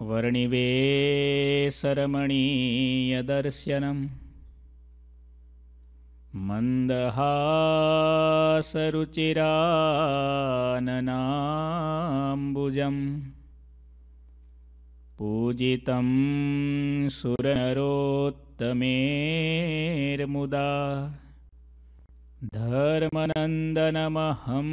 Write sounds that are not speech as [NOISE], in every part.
वर्णिवेसरमणीयदर्शनम् मन्दहासरुचिराननाम्बुजम् पूजितं सुरनरोत्तमेर्मुदा धर्मनन्दनमहम्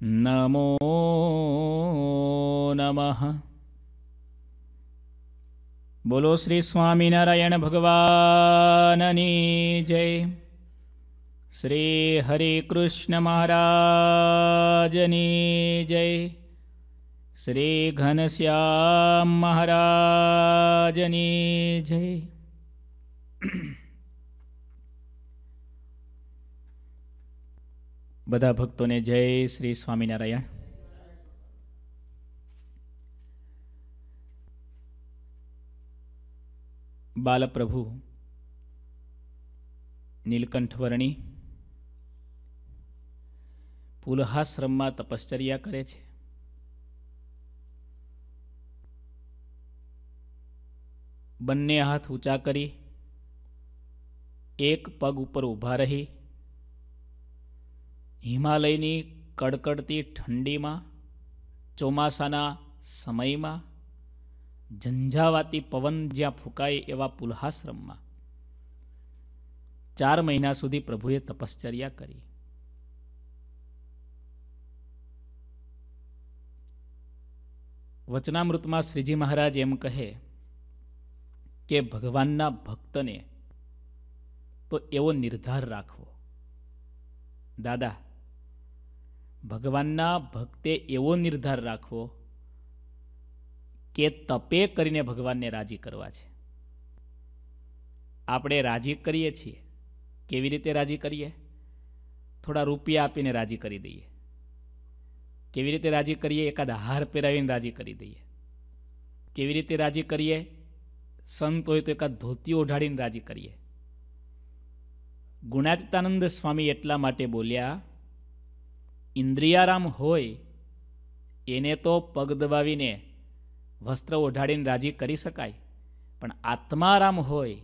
નમો નમઃ બોલો શ્રી સ્વામિનારાયણ ભગવાનની જય શ્રી હરે કૃષ્ણ મહારાજની જય શ્રી ઘનશ્યામ મહારાજની જય બધા ભક્તોને જય શ્રી સ્વામિનારાયણ બાલપ્રભુ નીલકંઠવર્ણી પુલહાશ્રમમાં તપશ્ચર્યા કરે છે બંને હાથ ઊંચા કરી એક પગ ઉપર ઊભા રહી હિમાલયની કડકડતી ઠંડીમાં ચોમાસાના સમયમાં ઝંઝાવાતી પવન જ્યાં ફૂંકાય એવા પુલ્હાશ્રમમાં ચાર મહિના સુધી પ્રભુએ તપશ્ચર્યા કરી વચનામૃતમાં શ્રીજી મહારાજ એમ કહે કે ભગવાનના ભક્તને તો એવો નિર્ધાર રાખવો દાદા ભગવાનના ભક્તે એવો નિર્ધાર રાખવો કે તપે કરીને ભગવાનને રાજી કરવા છે આપણે રાજી કરીએ છીએ કેવી રીતે રાજી કરીએ થોડા રૂપિયા આપીને રાજી કરી દઈએ કેવી રીતે રાજી કરીએ એકાદ હાર પહેરાવીને રાજી કરી દઈએ કેવી રીતે રાજી કરીએ સંત હોય તો એકાદ ધોતી ઓઢાડીને રાજી કરીએ ગુણાતીતાનંદ સ્વામી એટલા માટે બોલ્યા ઇન્દ્રિયારામ હોય એને તો પગ દબાવીને વસ્ત્ર ઓઢાડીને રાજી કરી શકાય પણ આત્મારામ હોય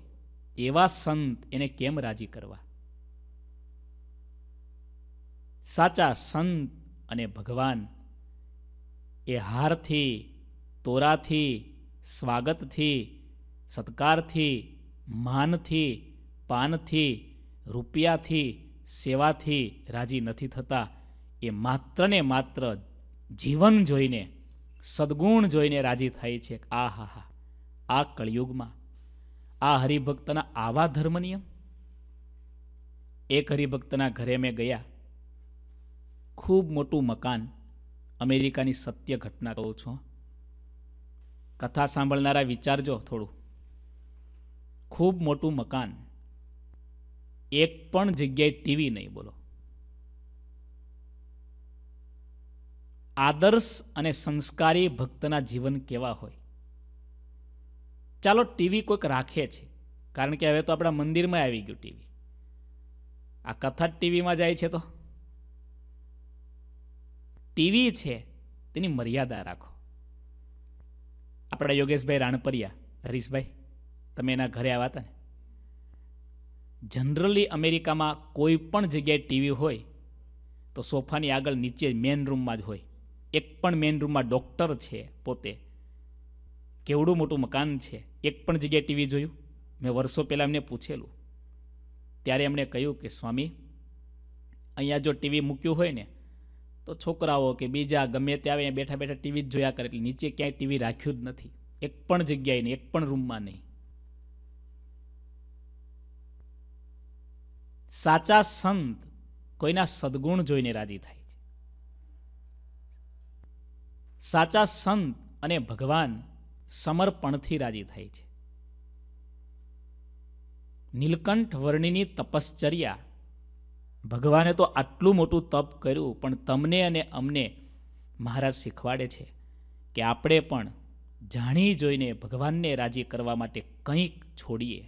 એવા સંત એને કેમ રાજી કરવા સાચા સંત અને ભગવાન એ હારથી તોરાથી સ્વાગતથી સત્કારથી માનથી પાનથી રૂપિયાથી સેવાથી રાજી નથી થતા એ માત્ર ને માત્ર જીવન જોઈને સદગુણ જોઈને રાજી થાય છે આ હા હા આ કળિયુગમાં આ હરિભક્તના આવા ધર્મ નિયમ એક હરિભક્તના ઘરે મેં ગયા ખૂબ મોટું મકાન અમેરિકાની સત્ય ઘટના કહું છું કથા સાંભળનારા વિચારજો થોડું ખૂબ મોટું મકાન એક પણ જગ્યાએ ટીવી નહીં બોલો આદર્શ અને સંસ્કારી ભક્તના જીવન કેવા હોય ચાલો ટીવી કોઈક રાખે છે કારણ કે હવે તો આપણા મંદિરમાં આવી ગયું ટીવી આ કથા જ ટીવીમાં જાય છે તો ટીવી છે તેની મર્યાદા રાખો આપણા યોગેશભાઈ રાણપરિયા હરીશભાઈ તમે એના ઘરે આવ્યા હતા ને જનરલી અમેરિકામાં કોઈ પણ જગ્યાએ ટીવી હોય તો સોફાની આગળ નીચે મેન રૂમમાં જ હોય એક પણ મેઇન રૂમમાં ડૉક્ટર છે પોતે કેવડું મોટું મકાન છે એક પણ જગ્યાએ ટીવી જોયું મેં વર્ષો પહેલાં એમને પૂછેલું ત્યારે એમણે કહ્યું કે સ્વામી અહીંયા જો ટીવી મૂક્યું હોય ને તો છોકરાઓ કે બીજા ગમે ત્યાં અહીંયા બેઠા બેઠા ટીવી જ જોયા કરે એટલે નીચે ક્યાંય ટીવી રાખ્યું જ નથી એક પણ જગ્યાએ નહીં એક પણ રૂમમાં નહીં સાચા સંત કોઈના સદગુણ જોઈને રાજી થાય સાચા સંત અને ભગવાન સમર્પણથી રાજી થાય છે નીલકંઠ વર્ણિની તપશ્ચર્યા ભગવાને તો આટલું મોટું તપ કર્યું પણ તમને અને અમને મહારાજ શીખવાડે છે કે આપણે પણ જાણી જોઈને ભગવાનને રાજી કરવા માટે કંઈક છોડીએ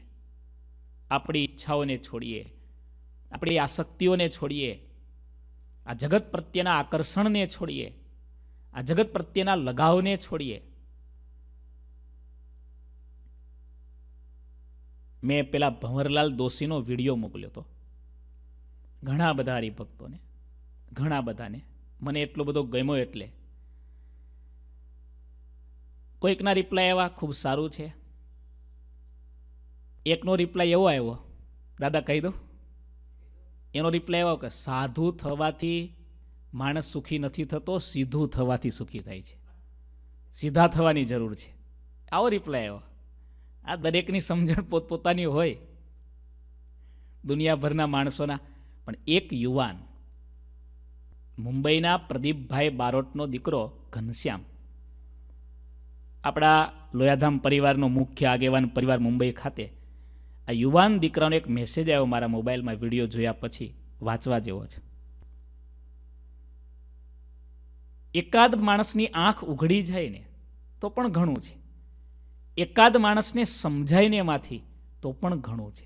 આપણી ઈચ્છાઓને છોડીએ આપણી આસક્તિઓને છોડીએ આ જગત પ્રત્યેના આકર્ષણને છોડીએ આ જગત પ્રત્યેના લગાવને છોડીએ મેં પેલા ભંવરલાલ દોશીનો વિડીયો મોકલ્યો હતો ઘણા બધા હરિભક્તોને ઘણા બધાને મને એટલો બધો ગમ્યો એટલે કોઈકના રિપ્લાય એવા ખૂબ સારું છે એકનો રિપ્લાય એવો આવ્યો દાદા કહી દઉં એનો રિપ્લાય એવો કે સાધુ થવાથી માણસ સુખી નથી થતો સીધું થવાથી સુખી થાય છે સીધા થવાની જરૂર છે આવો રિપ્લાય આવ્યો આ દરેકની સમજણ પોતપોતાની હોય દુનિયાભરના માણસોના પણ એક યુવાન મુંબઈના પ્રદીપભાઈ બારોટનો દીકરો ઘનશ્યામ આપણા લોયાધામ પરિવારનો મુખ્ય આગેવાન પરિવાર મુંબઈ ખાતે આ યુવાન દીકરાનો એક મેસેજ આવ્યો મારા મોબાઈલમાં વિડીયો જોયા પછી વાંચવા જેવો છે એકાદ માણસની આંખ ઉઘડી જાય ને તો પણ ઘણું છે એકાદ માણસને ને એમાંથી તો પણ ઘણું છે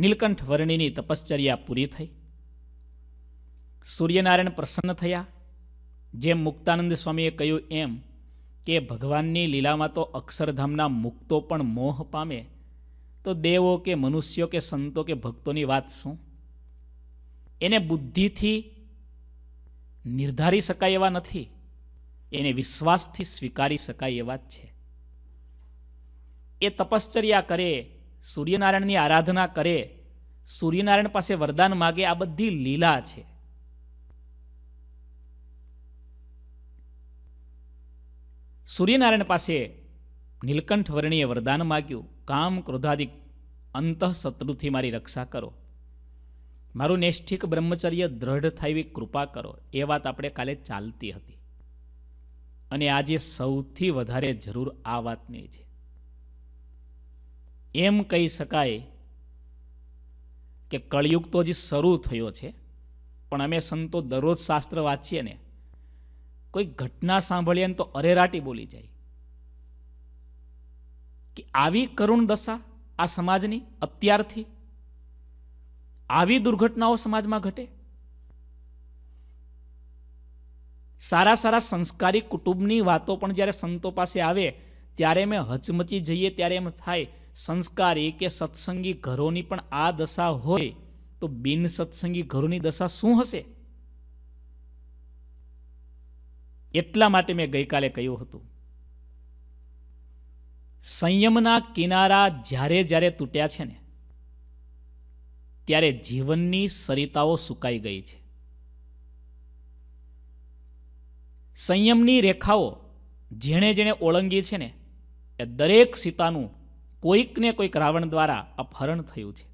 નીલકંઠ વર્ણિની તપશ્ચર્યા પૂરી થઈ સૂર્યનારાયણ પ્રસન્ન થયા જેમ મુક્તાનંદ સ્વામીએ કહ્યું એમ કે ભગવાનની લીલામાં તો અક્ષરધામના મુક્તો પણ મોહ પામે તો દેવો કે મનુષ્યો કે સંતો કે ભક્તોની વાત શું એને બુદ્ધિથી નિર્ધારી શકાય એવા નથી એને વિશ્વાસથી સ્વીકારી શકાય એવા જ છે એ તપશ્ચર્યા કરે સૂર્યનારાયણની આરાધના કરે સૂર્યનારાયણ પાસે વરદાન માગે આ બધી લીલા છે સૂર્યનારાયણ પાસે નીલકંઠ વર્ણીએ વરદાન માગ્યું કામ ક્રોધાદિક અંતઃ શત્રુથી મારી રક્ષા કરો મારું નૈષ્ઠિક બ્રહ્મચર્ય દ્રઢ થાય એવી કૃપા કરો એ વાત આપણે કાલે ચાલતી હતી અને આજે સૌથી વધારે જરૂર આ વાતની છે એમ કહી શકાય કે કળયુગ તો હજી શરૂ થયો છે પણ અમે સંતો દરરોજ શાસ્ત્ર વાંચીએ ને કોઈ ઘટના સાંભળીએ ને તો અરેરાટી બોલી જાય કે આવી કરુણ દશા આ સમાજની અત્યારથી આવી દુર્ઘટનાઓ સમાજમાં ઘટે સારા સારા સંસ્કારી કુટુંબની વાતો પણ જ્યારે સંતો પાસે આવે ત્યારે મેં હચમચી જઈએ ત્યારે એમ થાય સંસ્કારી કે સત્સંગી ઘરોની પણ આ દશા હોય તો બિન સત્સંગી ઘરોની દશા શું હશે એટલા માટે મેં ગઈકાલે કહ્યું હતું સંયમના કિનારા જ્યારે જ્યારે તૂટ્યા છે ને ત્યારે જીવનની સરિતાઓ સુકાઈ ગઈ છે સંયમની રેખાઓ જેણે જેણે ઓળંગી છે ને એ દરેક સીતાનું કોઈકને કોઈક રાવણ દ્વારા અપહરણ થયું છે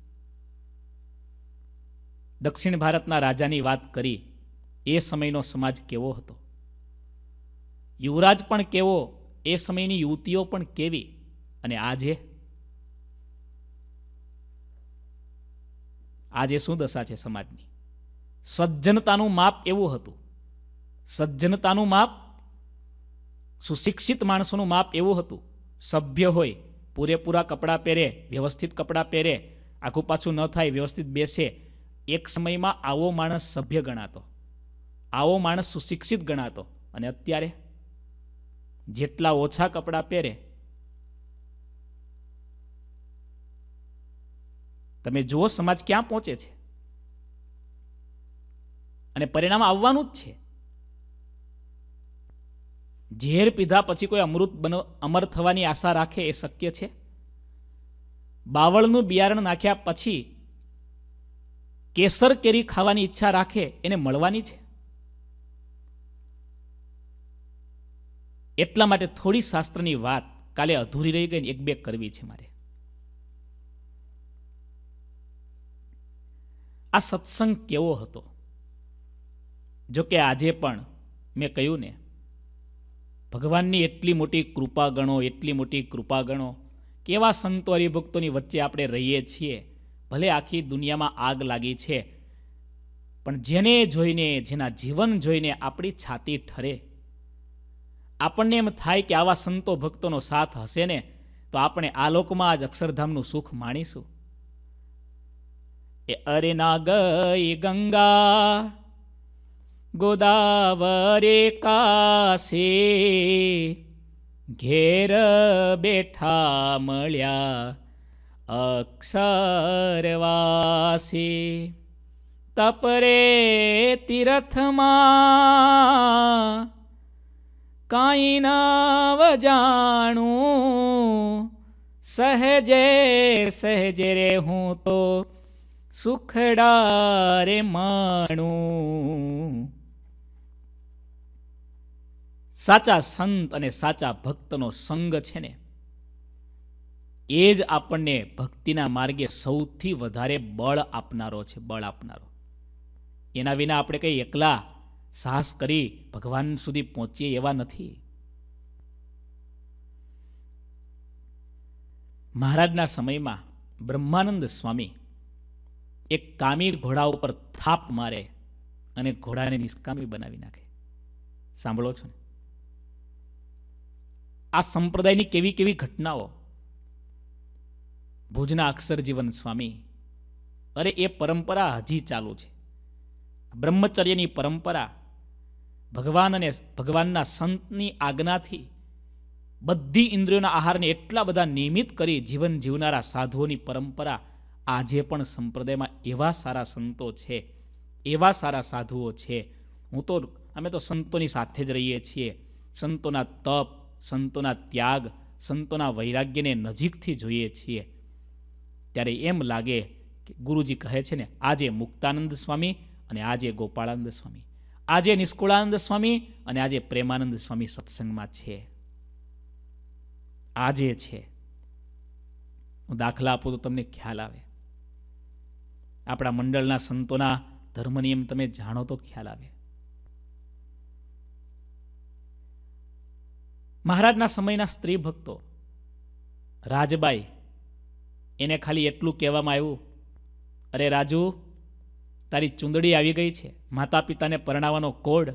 દક્ષિણ ભારતના રાજાની વાત કરી એ સમયનો સમાજ કેવો હતો યુવરાજ પણ કેવો એ સમયની યુવતીઓ પણ કેવી અને આજે આજે શું દશા છે સમાજની સજ્જનતાનું માપ એવું હતું સજ્જનતાનું માપ સુશિક્ષિત માણસોનું માપ એવું હતું સભ્ય હોય પૂરેપૂરા કપડાં પહેરે વ્યવસ્થિત કપડાં પહેરે આખું પાછું ન થાય વ્યવસ્થિત બેસે એક સમયમાં આવો માણસ સભ્ય ગણાતો આવો માણસ સુશિક્ષિત ગણાતો અને અત્યારે જેટલા ઓછા કપડાં પહેરે તમે જુઓ સમાજ ક્યાં પહોંચે છે અને પરિણામ આવવાનું જ છે ઝેર પીધા પછી કોઈ અમૃત બનો અમર થવાની આશા રાખે એ શક્ય છે બાવળનું બિયારણ નાખ્યા પછી કેસર કેરી ખાવાની ઈચ્છા રાખે એને મળવાની છે એટલા માટે થોડી શાસ્ત્રની વાત કાલે અધૂરી રહી ગઈ એક બે કરવી છે મારે આ સત્સંગ કેવો હતો જો કે આજે પણ મેં કહ્યું ને ભગવાનની એટલી મોટી કૃપા ગણો એટલી મોટી કૃપા ગણો કેવા સંતો હરિભક્તોની વચ્ચે આપણે રહીએ છીએ ભલે આખી દુનિયામાં આગ લાગી છે પણ જેને જોઈને જેના જીવન જોઈને આપણી છાતી ઠરે આપણને એમ થાય કે આવા સંતો ભક્તોનો સાથ હશે ને તો આપણે આ લોકમાં જ અક્ષરધામનું સુખ માણીશું એ અરે ના ગઈ ગંગા ગોદાવરે કાશે ઘેર બેઠા મળ્યા અક્ષરવાસી તપરે તીરથમાં કાંઈ નવ જાણું સહજે સહજ રે હું તો સુખડા માણું સાચા સંત અને સાચા ભક્તનો સંગ છે ને એ જ આપણને ભક્તિના માર્ગે સૌથી વધારે બળ આપનારો છે બળ આપનારો એના વિના આપણે કંઈ એકલા સાહસ કરી ભગવાન સુધી પહોંચીએ એવા નથી મહારાજના સમયમાં બ્રહ્માનંદ સ્વામી એક કામી ઘોડા ઉપર થાપ મારે અને ઘોડાને નિષ્કામી બનાવી નાખે સાંભળો છો ને આ સંપ્રદાયની કેવી કેવી ઘટનાઓ ભુજના અક્ષરજીવન સ્વામી અરે એ પરંપરા હજી ચાલુ છે બ્રહ્મચર્યની પરંપરા ભગવાન અને ભગવાનના સંતની આજ્ઞાથી બધી ઇન્દ્રિયોના આહારને એટલા બધા નિયમિત કરી જીવન જીવનારા સાધુઓની પરંપરા આજે પણ સંપ્રદાયમાં એવા સારા સંતો છે એવા સારા સાધુઓ છે હું તો અમે તો સંતોની સાથે જ રહીએ છીએ સંતોના તપ સંતોના ત્યાગ સંતોના વૈરાગ્યને નજીકથી જોઈએ છીએ ત્યારે એમ લાગે કે ગુરુજી કહે છે ને આજે મુક્તાનંદ સ્વામી અને આજે ગોપાળાનંદ સ્વામી આજે નિષ્કુળાનંદ સ્વામી અને આજે પ્રેમાનંદ સ્વામી સત્સંગમાં છે આજે છે હું દાખલા આપું તો તમને ખ્યાલ આવે આપણા મંડળના સંતોના ધર્મની એમ તમે જાણો તો ખ્યાલ આવે મહારાજના સમયના સ્ત્રી ભક્તો રાજબાઈ એને ખાલી એટલું કહેવામાં આવ્યું અરે રાજુ તારી ચૂંદડી આવી ગઈ છે માતા પિતાને પરણાવવાનો કોડ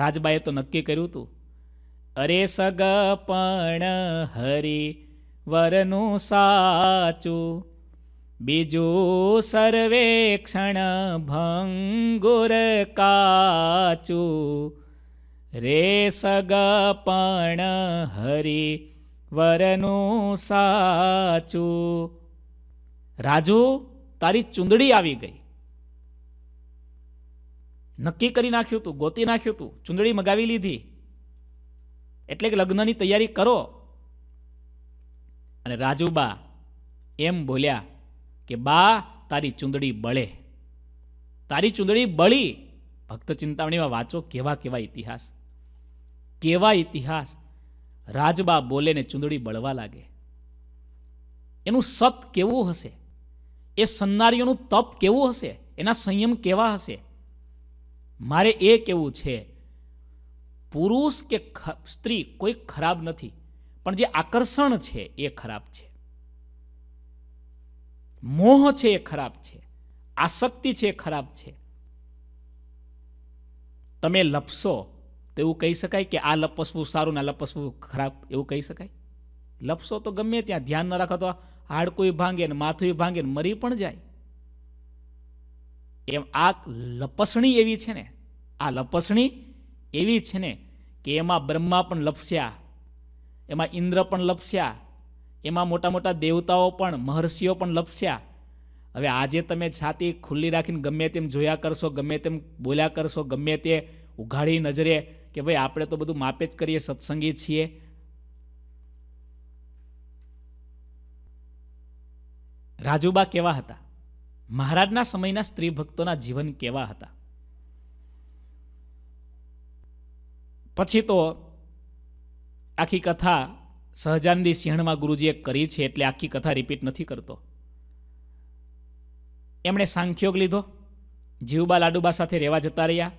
રાજબાઈએ તો નક્કી કર્યું હતું અરે સગપણ હરી વરનું સાચું બીજું સર્વેક્ષણ ભંગુર કાચું રે સગપણ હરી વરનું સાચું રાજુ તારી ચૂંદડી આવી ગઈ નક્કી કરી નાખ્યું તું ગોતી નાખ્યું તું ચૂંદડી મગાવી લીધી એટલે કે લગ્નની તૈયારી કરો અને રાજુબા એમ બોલ્યા કે બા તારી ચૂંદડી બળે તારી ચૂંદડી બળી ભક્ત ચિંતામણીમાં વાંચો કેવા કેવા ઇતિહાસ કેવા ઇતિહાસ રાજબા બોલે ને ચૂંદડી બળવા લાગે એનું સત કેવું હશે એ સન્નારીઓનું તપ કેવું હશે એના સંયમ કેવા હશે મારે એ કેવું છે પુરુષ કે સ્ત્રી કોઈ ખરાબ નથી પણ જે આકર્ષણ છે એ ખરાબ છે મોહ છે એ ખરાબ છે આસક્તિ છે એ ખરાબ છે તમે લપસો તો એવું કહી શકાય કે આ લપસવું સારું ના લપસવું ખરાબ એવું કહી શકાય લપસો તો ગમે ત્યાં ધ્યાન ન રાખો તો હાડકું ભાંગે ને માથું ભાંગે ને મરી પણ જાય એમ આ લપસણી એવી છે ને આ લપસણી એવી છે ને કે એમાં બ્રહ્મા પણ લપસ્યા એમાં ઇન્દ્ર પણ લપસ્યા એમાં મોટા મોટા દેવતાઓ પણ મહર્ષિઓ પણ લપસ્યા હવે આજે તમે છાતી ખુલ્લી રાખીને ગમે તેમ જોયા કરશો ગમે તેમ બોલ્યા કરશો ગમે તે ઉઘાડી નજરે કે ભાઈ આપણે તો બધું માપે જ કરીએ સત્સંગી છીએ રાજુબા કેવા હતા મહારાજના સમયના સ્ત્રી ભક્તોના જીવન કેવા હતા પછી તો આખી કથા સહજાનંદી સિંહણમાં ગુરુજીએ કરી છે એટલે આખી કથા રિપીટ નથી કરતો એમણે સાંખ્યોગ લીધો જીવબા લાડુબા સાથે રહેવા જતા રહ્યા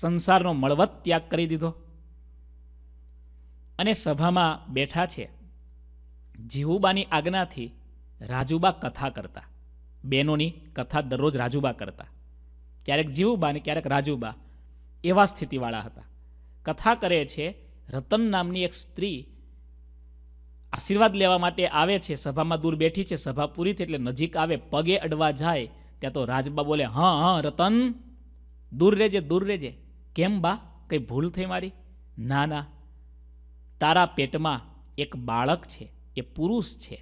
સંસારનો મળવત ત્યાગ કરી દીધો અને સભામાં બેઠા છે જીવુબાની આજ્ઞાથી રાજુબા કથા કરતા બહેનોની કથા દરરોજ રાજુબા કરતા ક્યારેક જીવુબા ને ક્યારેક રાજુબા એવા સ્થિતિવાળા હતા કથા કરે છે રતન નામની એક સ્ત્રી આશીર્વાદ લેવા માટે આવે છે સભામાં દૂર બેઠી છે સભા પૂરી થઈ એટલે નજીક આવે પગે અડવા જાય ત્યાં તો રાજબા બોલે હા હા રતન દૂર રહેજે દૂર રહેજે કેમ બા કંઈ ભૂલ થઈ મારી ના ના તારા પેટમાં એક બાળક છે એ પુરુષ છે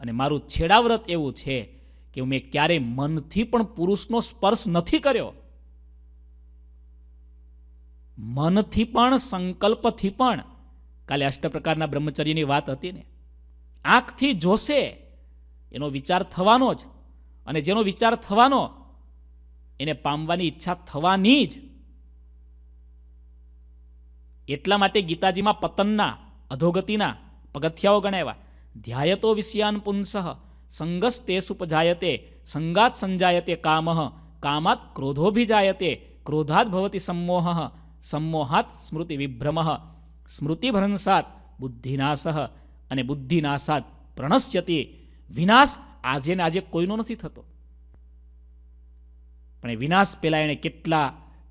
અને મારું છેડાવ્રત એવું છે કે મેં ક્યારેય મનથી પણ પુરુષનો સ્પર્શ નથી કર્યો મનથી પણ સંકલ્પથી પણ કાલે અષ્ટ પ્રકારના બ્રહ્મચર્યની વાત હતી ને આંખથી જોશે એનો વિચાર થવાનો જ અને જેનો વિચાર થવાનો એને પામવાની ઈચ્છા થવાની જ એટલા માટે ગીતાજીમાં પતનના અધોગતિના પગથિયાઓ ગણાવ્યા ધ્યાયતો વિષયાન પુંસઃ સંગસ તે સુપજાયતે સંગાત સંજાયતે કામઃ કામાત ક્રોધોભિજાયતે ક્રોધાત ભવતી સમોહ સમ્મોહાત સ્મૃતિ વિભ્રમઃ સ્મૃતિભ્રંસાત બુદ્ધિનાશઃ અને બુદ્ધિનાશાત પ્રણશ્યતે વિનાશ આજે ને આજે કોઈનો નથી થતો પણ એ વિનાશ પહેલાં એણે કેટલા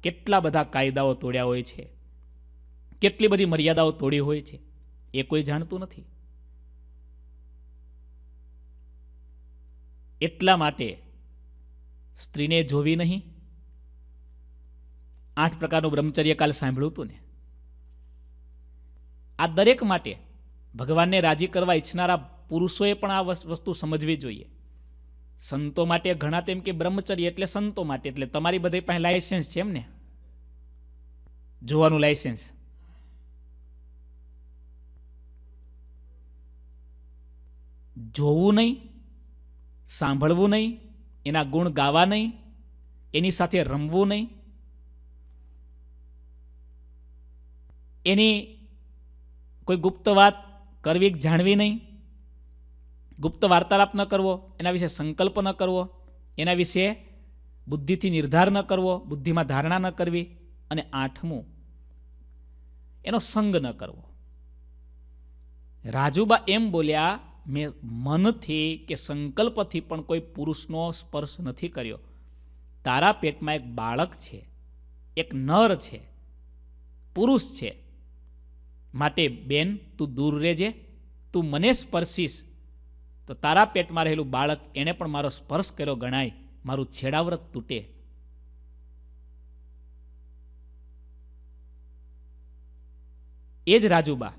કેટલા બધા કાયદાઓ તોડ્યા હોય છે કેટલી બધી મર્યાદાઓ તોડી હોય છે એ કોઈ જાણતું નથી એટલા માટે સ્ત્રીને જોવી નહીં આઠ પ્રકારનું બ્રહ્મચર્યકાલ સાંભળ્યું હતું ને આ દરેક માટે ભગવાનને રાજી કરવા ઈચ્છનારા પુરુષોએ પણ આ વસ્તુ સમજવી જોઈએ સંતો માટે ઘણા તેમ કે બ્રહ્મચર્ય એટલે સંતો માટે એટલે તમારી બધી પાસે લાયસન્સ છે એમ ને જોવાનું લાયસન્સ જોવું નહીં સાંભળવું નહીં એના ગુણ ગાવા નહીં એની સાથે રમવું નહીં એની કોઈ ગુપ્ત વાત કરવી જાણવી નહીં ગુપ્ત વાર્તાલાપ ન કરવો એના વિશે સંકલ્પ ન કરવો એના વિશે બુદ્ધિથી નિર્ધાર ન કરવો બુદ્ધિમાં ધારણા ન કરવી અને આઠમું એનો સંગ ન કરવો રાજુબા એમ બોલ્યા મેં મનથી કે સંકલ્પથી પણ કોઈ પુરુષનો સ્પર્શ નથી કર્યો તારા પેટમાં એક બાળક છે એક નર છે પુરુષ છે માટે બેન તું દૂર રહેજે તું મને સ્પર્શીશ તો તારા પેટમાં રહેલું બાળક એણે પણ મારો સ્પર્શ કર્યો ગણાય મારું છેડાવ્રત તૂટે એ જ રાજુબા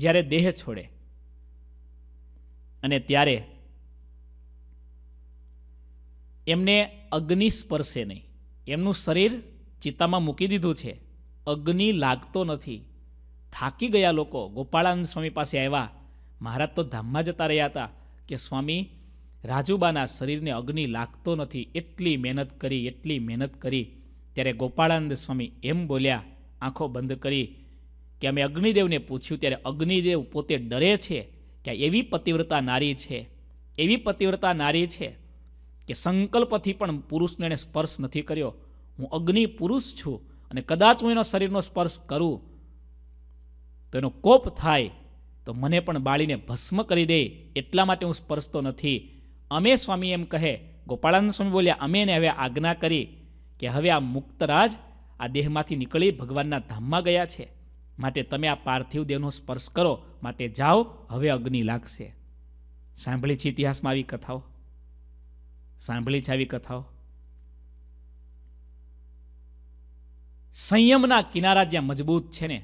જ્યારે દેહ છોડે અને ત્યારે એમને અગ્નિ સ્પર્શે નહીં એમનું શરીર ચિત્તામાં મૂકી દીધું છે અગ્નિ લાગતો નથી થાકી ગયા લોકો ગોપાળાનંદ સ્વામી પાસે આવ્યા મહારાજ તો ધામમાં જતા રહ્યા હતા કે સ્વામી રાજુબાના શરીરને અગ્નિ લાગતો નથી એટલી મહેનત કરી એટલી મહેનત કરી ત્યારે ગોપાળાનંદ સ્વામી એમ બોલ્યા આંખો બંધ કરી કે અમે અગ્નિદેવને પૂછ્યું ત્યારે અગ્નિદેવ પોતે ડરે છે કે એવી પતિવ્રતા નારી છે એવી પતિવ્રતા નારી છે કે સંકલ્પથી પણ પુરુષને એણે સ્પર્શ નથી કર્યો હું અગ્નિ પુરુષ છું અને કદાચ હું એનો શરીરનો સ્પર્શ કરું તો એનો કોપ થાય તો મને પણ બાળીને ભસ્મ કરી દે એટલા માટે હું સ્પર્શતો નથી અમે સ્વામી એમ કહે ગોપાળાનંદ સ્વામી બોલ્યા અમે એને હવે આજ્ઞા કરી કે હવે આ મુક્તરાજ આ દેહમાંથી નીકળી ભગવાનના ધામમાં ગયા છે માટે તમે આ પાર્થિવ દેહનો સ્પર્શ કરો માટે જાઓ હવે અગ્નિ લાગશે સાંભળી છે ઇતિહાસમાં આવી કથાઓ સાંભળી છે આવી કથાઓ સંયમના કિનારા જ્યાં મજબૂત છે ને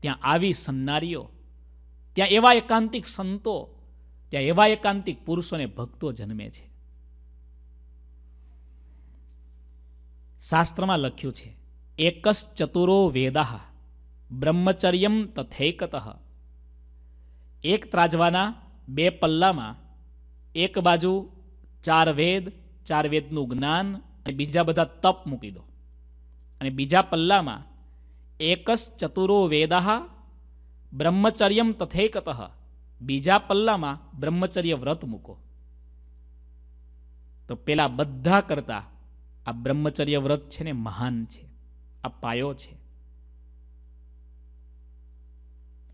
ત્યાં આવી સન્નારીઓ ત્યાં એવા એકાંતિક સંતો ત્યાં એવા એકાંતિક પુરુષોને ભક્તો જન્મે છે શાસ્ત્રમાં લખ્યું છે એકસ ચતુરો વેદાહ બ્રહ્મચર્યમ તથૈકત એક ત્રાજવાના બે પલ્લામાં એક બાજુ ચાર વેદ ચાર વેદનું જ્ઞાન અને બીજા બધા તપ મૂકી દો અને બીજા પલ્લામાં એકસ ચતુરો વેદાહ બ્રહ્મચર્યમ તથેકતઃ બીજા પલ્લામાં બ્રહ્મચર્ય વ્રત મૂકો તો પેલા બધા કરતા આ બ્રહ્મચર્ય વ્રત છે ને મહાન છે આ પાયો છે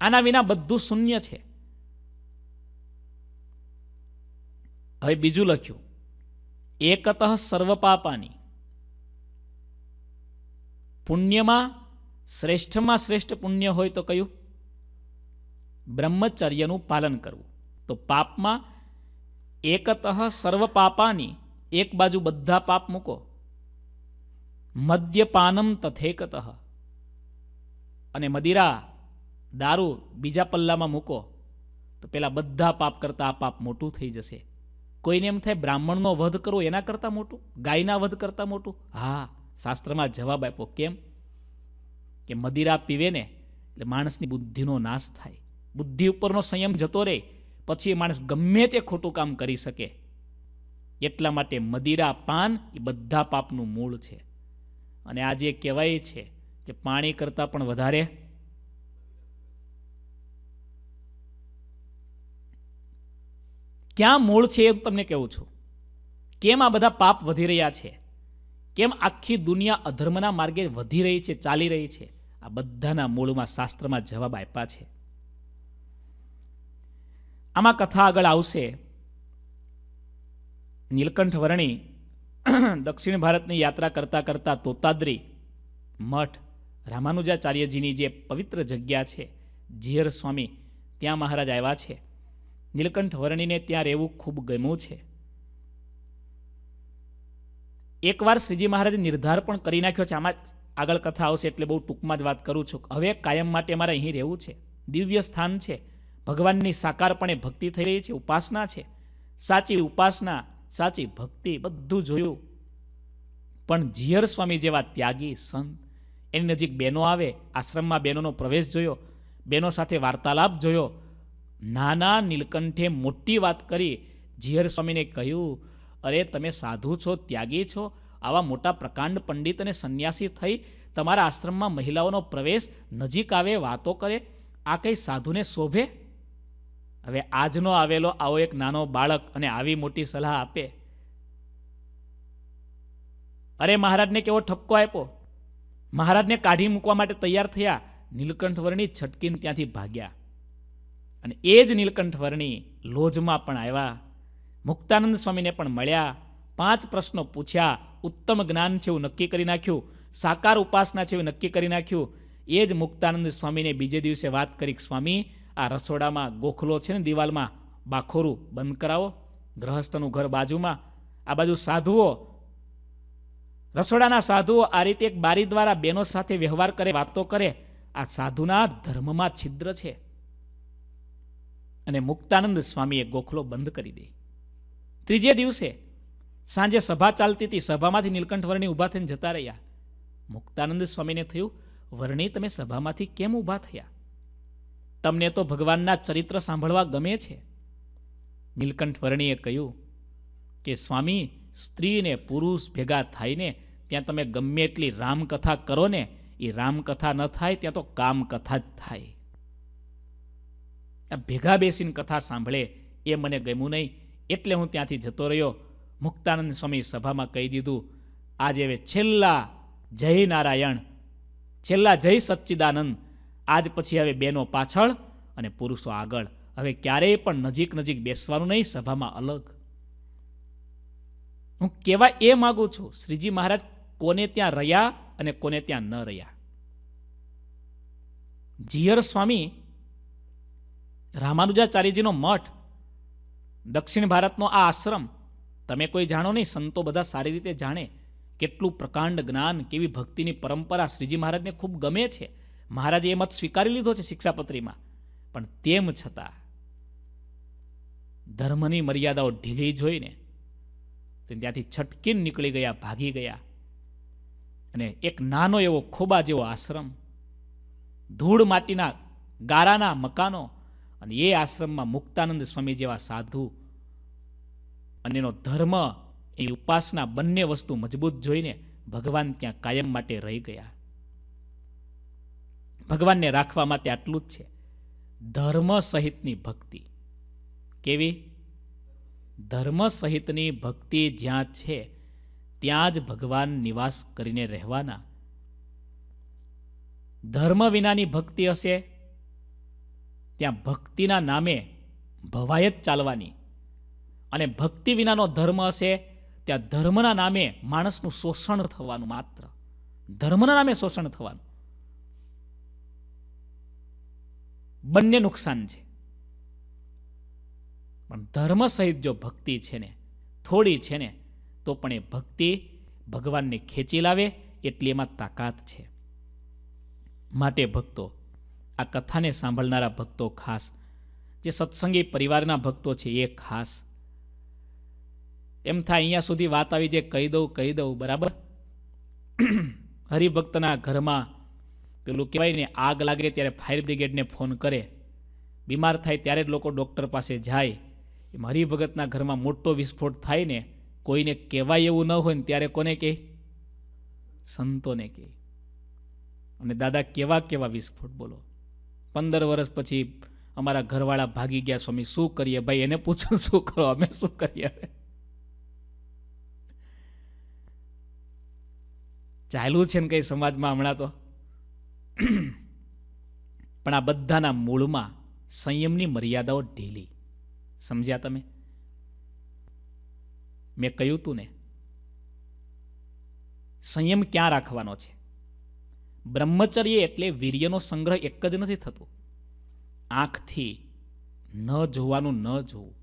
આના વિના બધું શૂન્ય છે હવે બીજું લખ્યું એકતઃ સર્વ પાપાની પુણ્યમાં શ્રેષ્ઠમાં શ્રેષ્ઠ પુણ્ય હોય તો કયું બ્રહ્મચર્યનું પાલન કરવું તો પાપમાં એકતઃ સર્વ પાપાની એક બાજુ બધા પાપ મૂકો મદ્યપાનમ તથેકતઃ અને મદિરા દારૂ બીજા પલ્લામાં મૂકો તો પેલા બધા પાપ કરતાં આ પાપ મોટું થઈ જશે કોઈને એમ થાય બ્રાહ્મણનો વધ કરવો એના કરતાં મોટું ગાયના વધ કરતાં મોટું હા શાસ્ત્રમાં જવાબ આપ્યો કેમ કે મદિરા પીવે ને એટલે માણસની બુદ્ધિનો નાશ થાય બુદ્ધિ ઉપરનો સંયમ જતો રહે પછી એ માણસ ગમે તે ખોટું કામ કરી શકે એટલા માટે મદિરા પાન એ બધા પાપનું મૂળ છે અને આજે કહેવાય છે કે પાણી કરતાં પણ વધારે ક્યાં મૂળ છે એ તમને કહું છું કેમ આ બધા પાપ વધી રહ્યા છે કેમ આખી દુનિયા અધર્મના માર્ગે વધી રહી છે ચાલી રહી છે આ બધાના મૂળમાં શાસ્ત્રમાં જવાબ આપ્યા છે આમાં કથા આગળ આવશે નીલકંઠ વર્ણી [CLEARS THROAT] દક્ષિણ ભારતની યાત્રા કરતાં કરતાં તોતાદ્રી મઠ રામાનુજાચાર્યજીની જે પવિત્ર જગ્યા છે જીયર સ્વામી ત્યાં મહારાજ આવ્યા છે નીલકંઠ વર્ણીને ત્યાં રહેવું ખૂબ ગમ્યું છે એકવાર શ્રીજી મહારાજે નિર્ધાર પણ કરી નાખ્યો છે આમાં આગળ કથા આવશે એટલે બહુ ટૂંકમાં જ વાત કરું છું હવે કાયમ માટે મારે અહીં રહેવું છે દિવ્ય સ્થાન છે ભગવાનની સાકારપણે ભક્તિ થઈ રહી છે ઉપાસના છે સાચી ઉપાસના સાચી ભક્તિ બધું જોયું પણ જીયર સ્વામી જેવા ત્યાગી સંત એની નજીક બહેનો આવે આશ્રમમાં બહેનોનો પ્રવેશ જોયો બહેનો સાથે વાર્તાલાપ જોયો નાના નીલકંઠે મોટી વાત કરી જીયર સ્વામીને કહ્યું અરે તમે સાધુ છો ત્યાગી છો આવા મોટા પ્રકાંડ પંડિત અને સંન્યાસી થઈ તમારા આશ્રમમાં મહિલાઓનો પ્રવેશ નજીક આવે વાતો કરે આ કંઈ સાધુને શોભે હવે આજનો આવેલો આવો એક નાનો બાળક અને આવી મોટી સલાહ આપે અરે મહારાજને કેવો ઠપકો આપ્યો મહારાજને કાઢી મૂકવા માટે તૈયાર થયા નીલકંઠવર્ણી છટકીને ત્યાંથી ભાગ્યા અને એ જ નીલકંઠવર્ણી લોજમાં પણ આવ્યા મુક્તાનંદ સ્વામીને પણ મળ્યા પાંચ પ્રશ્નો પૂછ્યા ઉત્તમ જ્ઞાન છે એવું નક્કી કરી નાખ્યું સાકાર ઉપાસના છે એવું નક્કી કરી નાખ્યું એ જ મુક્તાનંદ સ્વામીને બીજે દિવસે વાત કરી સ્વામી આ રસોડામાં ગોખલો છે ને દિવાલમાં બાખોરું બંધ કરાવો ગ્રહસ્થનું ઘર બાજુમાં આ બાજુ સાધુઓ રસોડાના સાધુઓ આ રીતે એક બારી દ્વારા બહેનો સાથે વ્યવહાર કરે વાતો કરે આ સાધુના ધર્મમાં છિદ્ર છે અને મુક્તાનંદ સ્વામીએ ગોખલો બંધ કરી દે ત્રીજે દિવસે સાંજે સભા ચાલતી હતી સભામાંથી નીલકંઠ વર્ણી ઊભા થઈને જતા રહ્યા મુક્તાનંદ સ્વામીને થયું વર્ણી તમે સભામાંથી કેમ ઊભા થયા તમને તો ભગવાનના ચરિત્ર સાંભળવા ગમે છે નીલકંઠ વર્ણીએ કહ્યું કે સ્વામી સ્ત્રીને પુરુષ ભેગા થઈને ત્યાં તમે ગમે એટલી રામકથા કરો ને એ રામકથા ન થાય ત્યાં તો કામકથા જ થાય આ ભેગા બેસીને કથા સાંભળે એ મને ગમ્યું નહીં એટલે હું ત્યાંથી જતો રહ્યો મુક્તાનંદ સ્વામી સભામાં કહી દીધું આજે હવે છેલ્લા જય નારાયણ છેલ્લા જય સચ્ચિદાનંદ આજ પછી હવે બેનો પાછળ અને પુરુષો આગળ હવે ક્યારેય પણ નજીક નજીક બેસવાનું નહીં સભામાં અલગ હું કહેવા એ માગું છું શ્રીજી મહારાજ કોને ત્યાં રહ્યા અને કોને ત્યાં ન રહ્યા જીયર સ્વામી રામાનુજાચાર્યજીનો મઠ દક્ષિણ ભારતનો આ આશ્રમ તમે કોઈ જાણો નહીં સંતો બધા સારી રીતે જાણે કેટલું પ્રકાંડ જ્ઞાન કેવી ભક્તિની પરંપરા શ્રીજી મહારાજને ખૂબ ગમે છે મહારાજે એ મત સ્વીકારી લીધો છે શિક્ષાપત્રીમાં પણ તેમ છતાં ધર્મની મર્યાદાઓ ઢીલી જોઈને ત્યાંથી છટકીને નીકળી ગયા ભાગી ગયા અને એક નાનો એવો ખોબા જેવો આશ્રમ ધૂળ માટીના ગારાના મકાનો અને એ આશ્રમમાં મુક્તાનંદ સ્વામી જેવા સાધુ અને ધર્મ એ ઉપાસના બંને વસ્તુ મજબૂત જોઈને ભગવાન ત્યાં કાયમ માટે રહી ગયા ભગવાનને રાખવા માટે આટલું જ છે ધર્મ સહિતની ભક્તિ કેવી ધર્મ સહિતની ભક્તિ જ્યાં છે ત્યાં જ ભગવાન નિવાસ કરીને રહેવાના ધર્મ વિનાની ભક્તિ હશે ત્યાં ભક્તિના નામે ભવાયત ચાલવાની અને ભક્તિ વિનાનો ધર્મ હશે ત્યાં ધર્મના નામે માણસનું શોષણ થવાનું માત્ર ધર્મના નામે શોષણ થવાનું બંને નુકસાન છે પણ ધર્મ સહિત જો ભક્તિ છે ને થોડી છે ને તો પણ એ ભક્તિ ભગવાનને ખેંચી લાવે એટલી એમાં તાકાત છે માટે ભક્તો આ કથાને સાંભળનારા ભક્તો ખાસ જે સત્સંગી પરિવારના ભક્તો છે એ ખાસ એમ થાય અહીંયા સુધી વાત આવી જે કહી દઉં કહી દઉં બરાબર હરિભક્તના ઘરમાં પેલું કહેવાય ને આગ લાગે ત્યારે ફાયર બ્રિગેડને ફોન કરે બીમાર થાય ત્યારે જ લોકો ડૉક્ટર પાસે જાય એમ હરિભગતના ઘરમાં મોટો વિસ્ફોટ થાય ને કોઈને કહેવાય એવું ન હોય ને ત્યારે કોને કહે સંતોને કહે અને દાદા કેવા કેવા વિસ્ફોટ બોલો પંદર વર્ષ પછી અમારા ઘરવાળા ભાગી ગયા સ્વામી શું કરીએ ભાઈ એને પૂછો શું કરો અમે શું કરીએ ચાલ્યું છે ને કંઈ સમાજમાં હમણાં તો પણ આ બધાના મૂળમાં સંયમની મર્યાદાઓ ઢીલી સમજ્યા તમે મેં કહ્યું તું ને સંયમ ક્યાં રાખવાનો છે બ્રહ્મચર્ય એટલે વીર્યનો સંગ્રહ એક જ નથી થતો આંખથી ન જોવાનું ન જોવું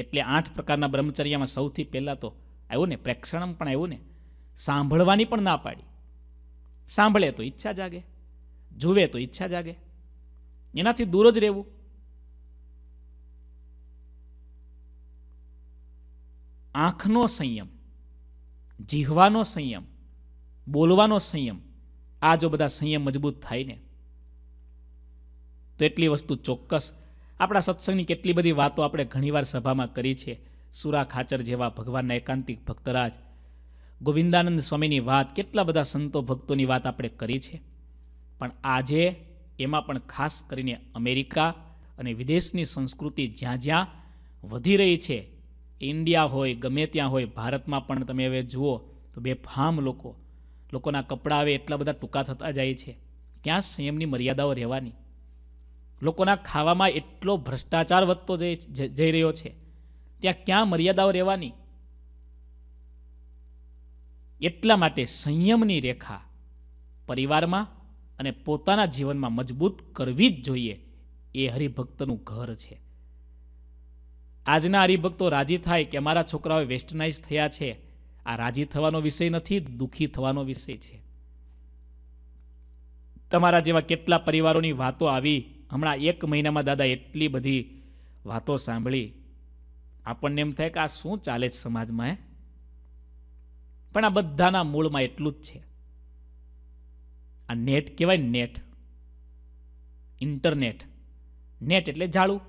એટલે આઠ પ્રકારના બ્રહ્મચર્યમાં સૌથી પહેલાં તો આવ્યું ને પ્રેક્ષણમ પણ આવ્યું ને સાંભળવાની પણ ના પાડી સાંભળે તો ઈચ્છા જાગે જુએ તો ઈચ્છા જાગે એનાથી દૂર જ રહેવું આંખનો સંયમ જીહવાનો સંયમ બોલવાનો સંયમ આ જો બધા સંયમ મજબૂત થાય ને તો એટલી વસ્તુ ચોક્કસ આપણા સત્સંગની કેટલી બધી વાતો આપણે ઘણીવાર સભામાં કરી છે સુરા ખાચર જેવા ભગવાનના એકાંતિક ભક્તરાજ ગોવિંદાનંદ સ્વામીની વાત કેટલા બધા સંતો ભક્તોની વાત આપણે કરી છે પણ આજે એમાં પણ ખાસ કરીને અમેરિકા અને વિદેશની સંસ્કૃતિ જ્યાં જ્યાં વધી રહી છે ઇન્ડિયા હોય ગમે ત્યાં હોય ભારતમાં પણ તમે હવે જુઓ તો બે બેફામ લોકો લોકોના કપડાં હવે એટલા બધા ટૂંકા થતા જાય છે ક્યાં સંયમની મર્યાદાઓ રહેવાની લોકોના ખાવામાં એટલો ભ્રષ્ટાચાર વધતો જઈ રહ્યો છે ત્યાં ક્યાં મર્યાદાઓ રહેવાની એટલા માટે સંયમની રેખા પરિવારમાં અને પોતાના જીવનમાં મજબૂત કરવી જ જોઈએ એ હરિભક્તનું ઘર છે આજના હરિભક્તો રાજી થાય કે મારા છોકરાઓ વેસ્ટનાઇઝ થયા છે આ રાજી થવાનો વિષય નથી દુઃખી થવાનો વિષય છે તમારા જેવા કેટલા પરિવારોની વાતો આવી હમણાં એક મહિનામાં દાદા એટલી બધી વાતો સાંભળી આપણને એમ થાય કે આ શું ચાલે છે સમાજમાં હે પણ આ બધાના મૂળમાં એટલું જ છે આ નેટ કહેવાય નેટ ઇન્ટરનેટ નેટ એટલે ઝાડું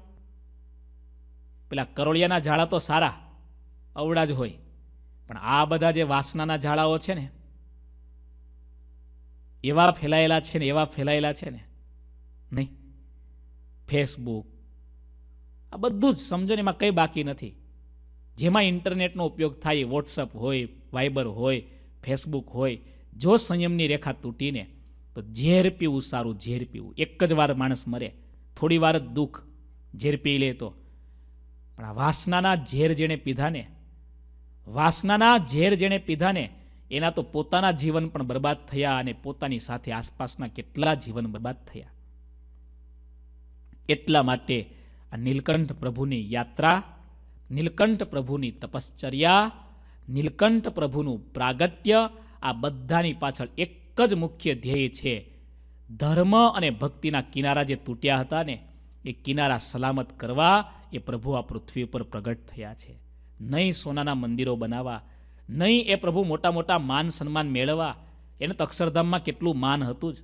પેલા કરોળિયાના ઝાડા તો સારા અવડા જ હોય પણ આ બધા જે વાસનાના ઝાડાઓ છે ને એવા ફેલાયેલા છે ને એવા ફેલાયેલા છે ને નહીં ફેસબુક આ બધું જ સમજો ને એમાં કંઈ બાકી નથી જેમાં ઇન્ટરનેટનો ઉપયોગ થાય વોટ્સઅપ હોય વાઇબર હોય ફેસબુક હોય જો સંયમની રેખા તૂટીને તો ઝેર પીવું સારું ઝેર પીવું એક જ વાર માણસ મરે થોડી વાર જ દુઃખ ઝેર પી લે તો પણ આ વાસનાના ઝેર જેણે પીધાને વાસનાના ઝેર જેણે પીધાને એના તો પોતાના જીવન પણ બરબાદ થયા અને પોતાની સાથે આસપાસના કેટલા જીવન બરબાદ થયા એટલા માટે આ નીલકંઠ પ્રભુની યાત્રા નીલકંઠ પ્રભુની તપશ્ચર્યા નીલકંઠ પ્રભુનું પ્રાગટ્ય આ બધાની પાછળ એક જ મુખ્ય ધ્યેય છે ધર્મ અને ભક્તિના કિનારા જે તૂટ્યા હતા ને એ કિનારા સલામત કરવા એ પ્રભુ આ પૃથ્વી ઉપર પ્રગટ થયા છે નહીં સોનાના મંદિરો બનાવવા નહીં એ પ્રભુ મોટા મોટા માન સન્માન મેળવવા એને તો અક્ષરધામમાં કેટલું માન હતું જ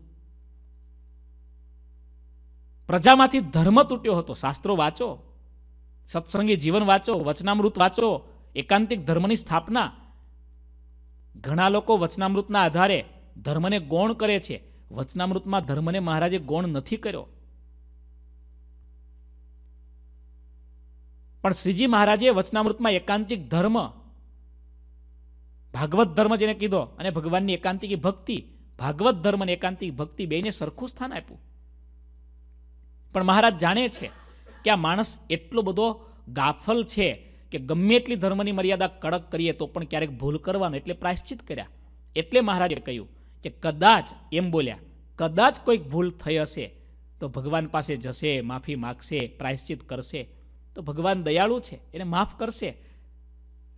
પ્રજામાંથી ધર્મ તૂટ્યો હતો શાસ્ત્રો વાંચો સત્સંગી જીવન વાંચો વચનામૃત વાંચો એકાંતિક ધર્મની સ્થાપના ઘણા લોકો વચનામૃતના આધારે ધર્મને ગૌણ કરે છે વચનામૃતમાં ધર્મને મહારાજે ગૌણ નથી કર્યો પણ શ્રીજી મહારાજે વચનામૃતમાં એકાંતિક ધર્મ ભાગવત ધર્મ જેને કીધો અને ભગવાનની એકાંતિક ભક્તિ ભાગવત ધર્મ અને એકાંતિક ભક્તિ બેને સરખું સ્થાન આપ્યું પણ મહારાજ જાણે છે કે આ માણસ એટલો બધો ગાફલ છે કે ગમે એટલી ધર્મની મર્યાદા કડક કરીએ તો પણ ક્યારેક ભૂલ કરવાનું એટલે પ્રાયશ્ચિત કર્યા એટલે મહારાજે કહ્યું કે કદાચ એમ બોલ્યા કદાચ કોઈક ભૂલ થઈ હશે તો ભગવાન પાસે જશે માફી માગશે પ્રાયશ્ચિત કરશે તો ભગવાન દયાળુ છે એને માફ કરશે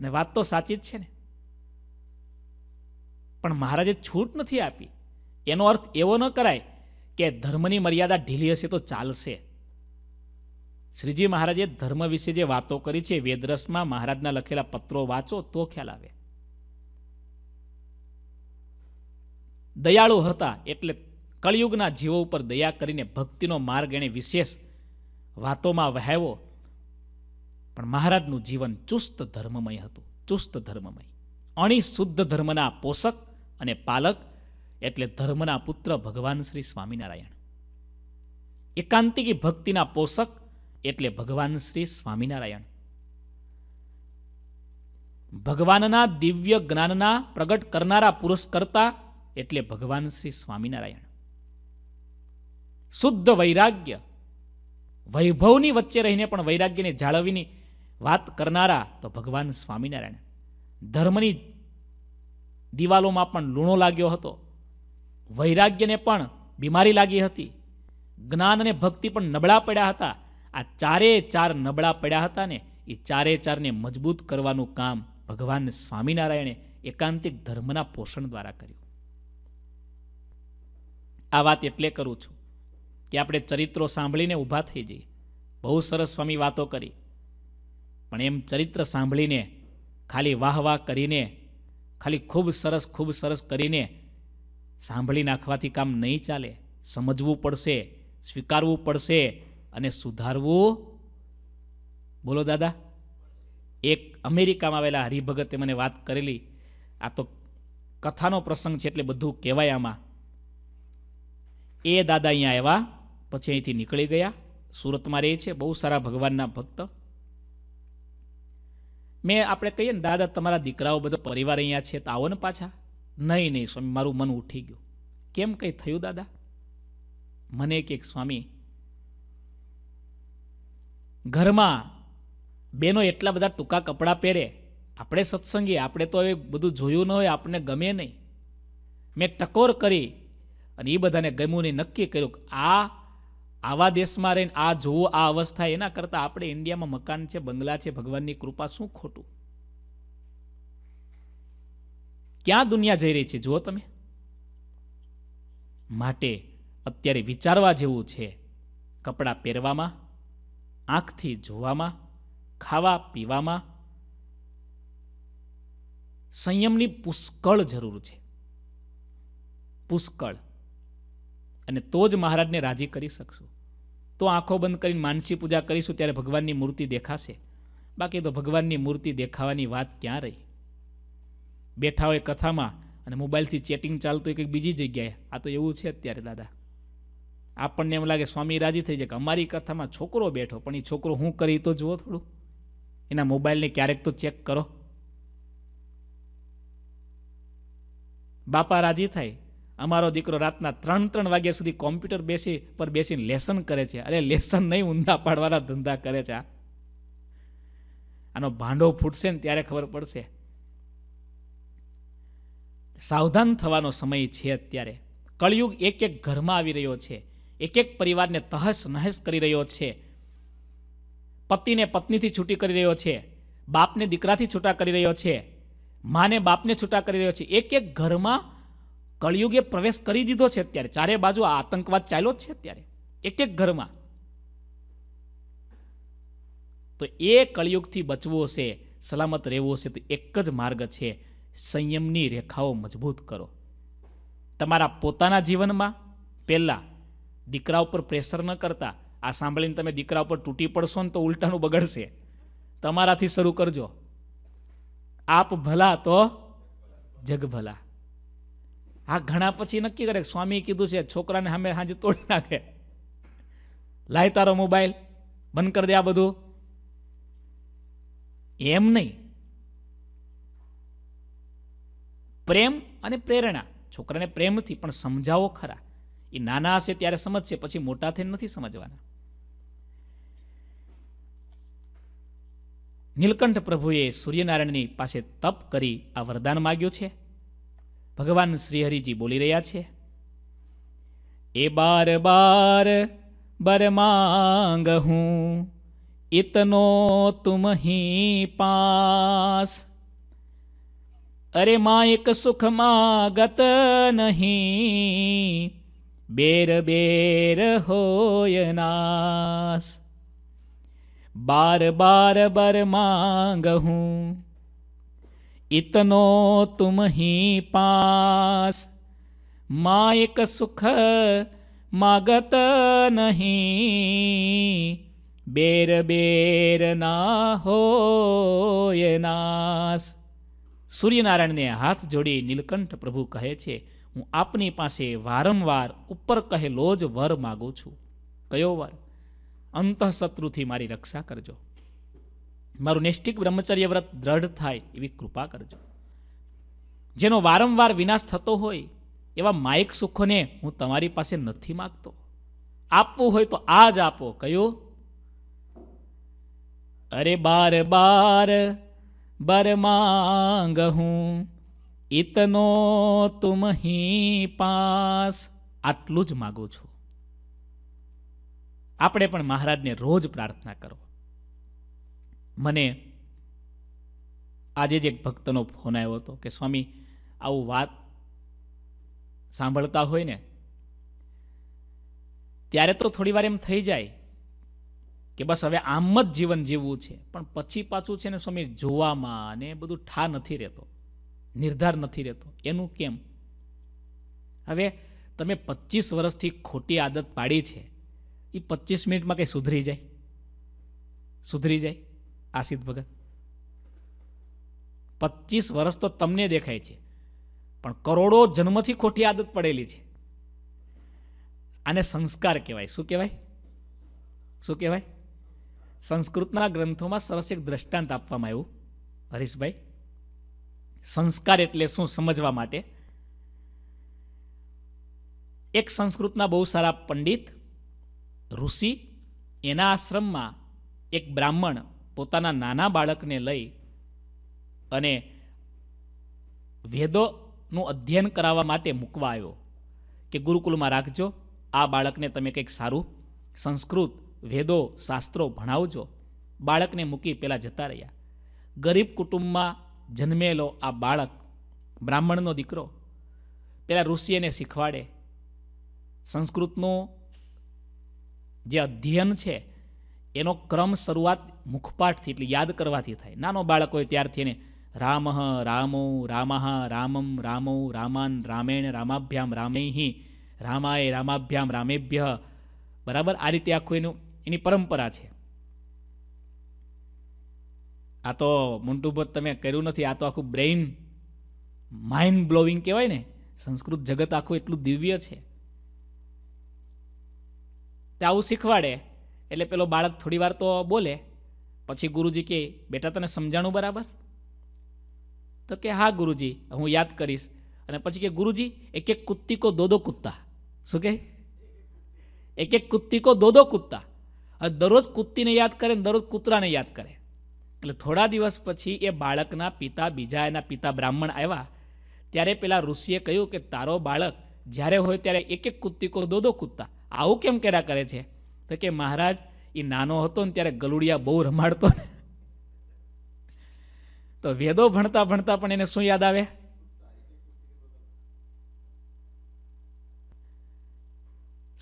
અને વાત તો સાચી જ છે ને પણ મહારાજે છૂટ નથી આપી એનો અર્થ એવો ન કરાય કે ધર્મની મર્યાદા ઢીલી હશે તો ચાલશે શ્રીજી મહારાજે ધર્મ વિશે જે વાતો કરી છે વેદરસમાં મહારાજના લખેલા પત્રો વાંચો તો ખ્યાલ આવે દયાળુ હતા એટલે કળિયુગના જીવો ઉપર દયા કરીને ભક્તિનો માર્ગ એણે વિશેષ વાતોમાં વહેવો પણ મહારાજનું જીવન ચુસ્ત ધર્મમય હતું ચુસ્ત ધર્મમય અણી શુદ્ધ ધર્મના પોષક અને પાલક એટલે ધર્મના પુત્ર ભગવાન શ્રી સ્વામિનારાયણ એકાંતિકી ભક્તિના પોષક એટલે ભગવાન શ્રી સ્વામિનારાયણ ભગવાનના દિવ્ય જ્ઞાનના પ્રગટ કરનારા પુરસ્કર્તા એટલે ભગવાન શ્રી સ્વામિનારાયણ શુદ્ધ વૈરાગ્ય વૈભવની વચ્ચે રહીને પણ વૈરાગ્યને જાળવીની વાત કરનારા તો ભગવાન સ્વામિનારાયણ ધર્મની દિવાલોમાં પણ લૂણો લાગ્યો હતો વૈરાગ્યને પણ બીમારી લાગી હતી જ્ઞાન અને ભક્તિ પણ નબળા પડ્યા હતા આ ચારે ચાર નબળા પડ્યા હતા ને એ ચારે ચારને મજબૂત કરવાનું કામ ભગવાન સ્વામિનારાયણે એકાંતિક ધર્મના પોષણ દ્વારા કર્યું આ વાત એટલે કરું છું કે આપણે ચરિત્રો સાંભળીને ઊભા થઈ જઈએ બહુ સરસ સ્વામી વાતો કરી પણ એમ ચરિત્ર સાંભળીને ખાલી વાહ વાહ કરીને ખાલી ખૂબ સરસ ખૂબ સરસ કરીને સાંભળી નાખવાથી કામ નહીં ચાલે સમજવું પડશે સ્વીકારવું પડશે અને સુધારવું બોલો દાદા એક અમેરિકામાં આવેલા હરિભગતે મને વાત કરેલી આ તો કથાનો પ્રસંગ છે એટલે બધું કહેવાય આમાં એ દાદા અહીંયા આવ્યા પછી અહીંથી નીકળી ગયા સુરતમાં રહે છે બહુ સારા ભગવાનના ભક્ત મેં આપણે કહીએ ને દાદા તમારા દીકરાઓ બધો પરિવાર અહીંયા છે તો આવો ને પાછા નહીં નહીં સ્વામી મારું મન ઉઠી ગયું કેમ કંઈ થયું દાદા મને કે સ્વામી ઘરમાં બેનો એટલા બધા ટૂંકા કપડાં પહેરે આપણે સત્સંગી આપણે તો એ બધું જોયું ન હોય આપણને ગમે નહીં મેં ટકોર કરી અને એ બધાને ગમ્યું નહીં નક્કી કર્યું કે આ આવા દેશમાં રહીને આ જોવું આ અવસ્થા એના કરતાં આપણે ઇન્ડિયામાં મકાન છે બંગલા છે ભગવાનની કૃપા શું ખોટું ક્યાં દુનિયા જઈ રહી છે જુઓ તમે માટે અત્યારે વિચારવા જેવું છે કપડાં પહેરવામાં આંખથી જોવામાં ખાવા પીવામાં સંયમની પુષ્કળ જરૂર છે પુષ્કળ અને તો જ મહારાજને રાજી કરી શકશું તો આંખો બંધ કરીને માનસી પૂજા કરીશું ત્યારે ભગવાનની મૂર્તિ દેખાશે બાકી તો ભગવાનની મૂર્તિ દેખાવાની વાત ક્યાં રહી બેઠા હોય કથામાં અને મોબાઈલથી ચેટિંગ ચાલતું હોય કંઈક બીજી જગ્યાએ આ તો એવું છે અત્યારે દાદા આપણને એમ લાગે સ્વામી રાજી થઈ જાય કે અમારી કથામાં છોકરો બેઠો પણ એ છોકરો હું કરી તો જુઓ થોડું એના મોબાઈલને ક્યારેક તો ચેક કરો બાપા રાજી થાય અમારો દીકરો રાતના ત્રણ ત્રણ વાગ્યા સુધી કોમ્પ્યુટર બેસી પર બેસીને લેસન કરે છે અરે લેસન નહીં ઊંધા પાડવાના ધંધા કરે છે આ આનો ભાંડો ફૂટશે ને ત્યારે ખબર પડશે સાવધાન થવાનો સમય છે અત્યારે કળિયુગ એક એક ઘરમાં આવી રહ્યો છે એક એક પરિવારને તહસ નહસ કરી રહ્યો છે પતિને પત્નીથી છૂટી કરી રહ્યો છે બાપને દીકરાથી છૂટા કરી રહ્યો છે માને બાપને છૂટા કરી રહ્યો છે એક એક ઘરમાં કળિયુગે પ્રવેશ કરી દીધો છે અત્યારે ચારે બાજુ આતંકવાદ ચાલ્યો જ છે અત્યારે એક એક ઘરમાં તો એ કળિયુગથી બચવું હશે સલામત રહેવું હશે તો એક જ માર્ગ છે સંયમની રેખાઓ મજબૂત કરો તમારા પોતાના જીવનમાં પહેલાં દીકરા ઉપર પ્રેશર ન કરતા આ સાંભળીને તમે દીકરા ઉપર તૂટી પડશો ને તો ઉલટાનું બગડશે તમારાથી શરૂ કરજો આપ ભલા તો જગ ભલા આ ઘણા પછી નક્કી કરે સ્વામી કીધું છે છોકરાને સામે સાંજે તોડી નાખે લાય તારો મોબાઈલ બંધ કરી દે આ બધું એમ નહીં પ્રેમ અને પ્રેરણા છોકરાને પ્રેમથી પણ સમજાવો ખરા એ નાના હશે ત્યારે સમજશે પછી મોટા થઈને નથી સમજવાના નીલકંઠ પ્રભુએ સૂર્યનારાયણની પાસે તપ કરી આ વરદાન માગ્યું છે ભગવાન શ્રીહરિજી બોલી રહ્યા છે એ બાર બાર બર માંગ હું ઇતનો તુમ હી પાસ અરે માં એક સુખમાં ગત નહીં બેર બેર હોય નાસ બાર બાર બર માંગ હું इतनो तुम ही पास माँ एक सुख मागत नहीं बेर बेर નાસ સૂર્યનારાયણને હાથ જોડી નીલકંઠ પ્રભુ કહે છે હું આપની પાસે વારંવાર ઉપર કહેલો જ વર માગું છું કયો વર અંતઃશત્રુથી મારી રક્ષા કરજો મારું નિષ્ઠિક બ્રહ્મચર્ય વ્રત દ્રઢ થાય એવી કૃપા કરજો જેનો વારંવાર વિનાશ થતો હોય એવા માયક સુખોને હું તમારી પાસે નથી માગતો આપવું હોય તો આ જ આપો કયો અરે બાર બાર બર માંગ હું ઇતનો તુમહી પાસ આટલું જ માગું છું આપણે પણ મહારાજને રોજ પ્રાર્થના કરો મને આજે જ એક ભક્તનો ફોન આવ્યો હતો કે સ્વામી આવું વાત સાંભળતા હોય ને ત્યારે તો થોડી વાર એમ થઈ જાય કે બસ હવે આમ જ જીવન જીવવું છે પણ પછી પાછું છે ને સ્વામી જોવામાં અને બધું ઠા નથી રહેતો નિર્ધાર નથી રહેતો એનું કેમ હવે તમે પચીસ વર્ષથી ખોટી આદત પાડી છે એ પચીસ મિનિટમાં કંઈ સુધરી જાય સુધરી જાય આસિદ ભગત પચીસ વર્ષ તો તમને દેખાય છે પણ કરોડો જન્મથી ખોટી આદત પડેલી છે આને સંસ્કાર કહેવાય શું કહેવાય શું કહેવાય સંસ્કૃતના ગ્રંથોમાં સરસ એક દ્રષ્ટાંત આપવામાં આવ્યું હરીશભાઈ સંસ્કાર એટલે શું સમજવા માટે એક સંસ્કૃતના બહુ સારા પંડિત ઋષિ એના આશ્રમમાં એક બ્રાહ્મણ પોતાના નાના બાળકને લઈ અને વેદોનું અધ્યયન કરાવવા માટે મૂકવા આવ્યો કે ગુરુકુલમાં રાખજો આ બાળકને તમે કંઈક સારું સંસ્કૃત વેદો શાસ્ત્રો ભણાવજો બાળકને મૂકી પહેલાં જતા રહ્યા ગરીબ કુટુંબમાં જન્મેલો આ બાળક બ્રાહ્મણનો દીકરો પેલા ઋષિએને શીખવાડે સંસ્કૃતનું જે અધ્યયન છે એનો ક્રમ શરૂઆત મુખપાઠથી એટલે યાદ કરવાથી થાય નાનો બાળક હોય ત્યારથી એને રામ રામો રામઃ રામમ રામો રામાન રામેણ રામાભ્યામ રામૈહી રામાય રામાભ્યામ રામેભ્ય બરાબર આ રીતે આખું એનું એની પરંપરા છે આ તો મોન્ટુભત તમે કર્યું નથી આ તો આખું બ્રેઇન માઇન્ડ બ્લોવિંગ કહેવાય ને સંસ્કૃત જગત આખું એટલું દિવ્ય છે તે આવું શીખવાડે એટલે પેલો બાળક થોડી વાર તો બોલે પછી ગુરુજી કે બેટા તને સમજાણું બરાબર તો કે હા ગુરુજી હું યાદ કરીશ અને પછી કે ગુરુજી એક એક કુત્તિકો કો દો દો કુત્તા શું કે એક એક કુત્તી કો દો દો કુત્તા દરરોજ કુત્તીને યાદ કરે દરરોજ કૂતરાને યાદ કરે એટલે થોડા દિવસ પછી એ બાળકના પિતા બીજા એના પિતા બ્રાહ્મણ આવ્યા ત્યારે પેલા ઋષિએ કહ્યું કે તારો બાળક જ્યારે હોય ત્યારે એક એક કૂદતીકો દો દો કૂદતા આવું કેમ કર્યા કરે છે તો કે મહારાજ એ નાનો હતો ને ત્યારે ગલુડિયા બહુ રમાડતો ને તો વેદો ભણતા ભણતા પણ એને શું યાદ આવે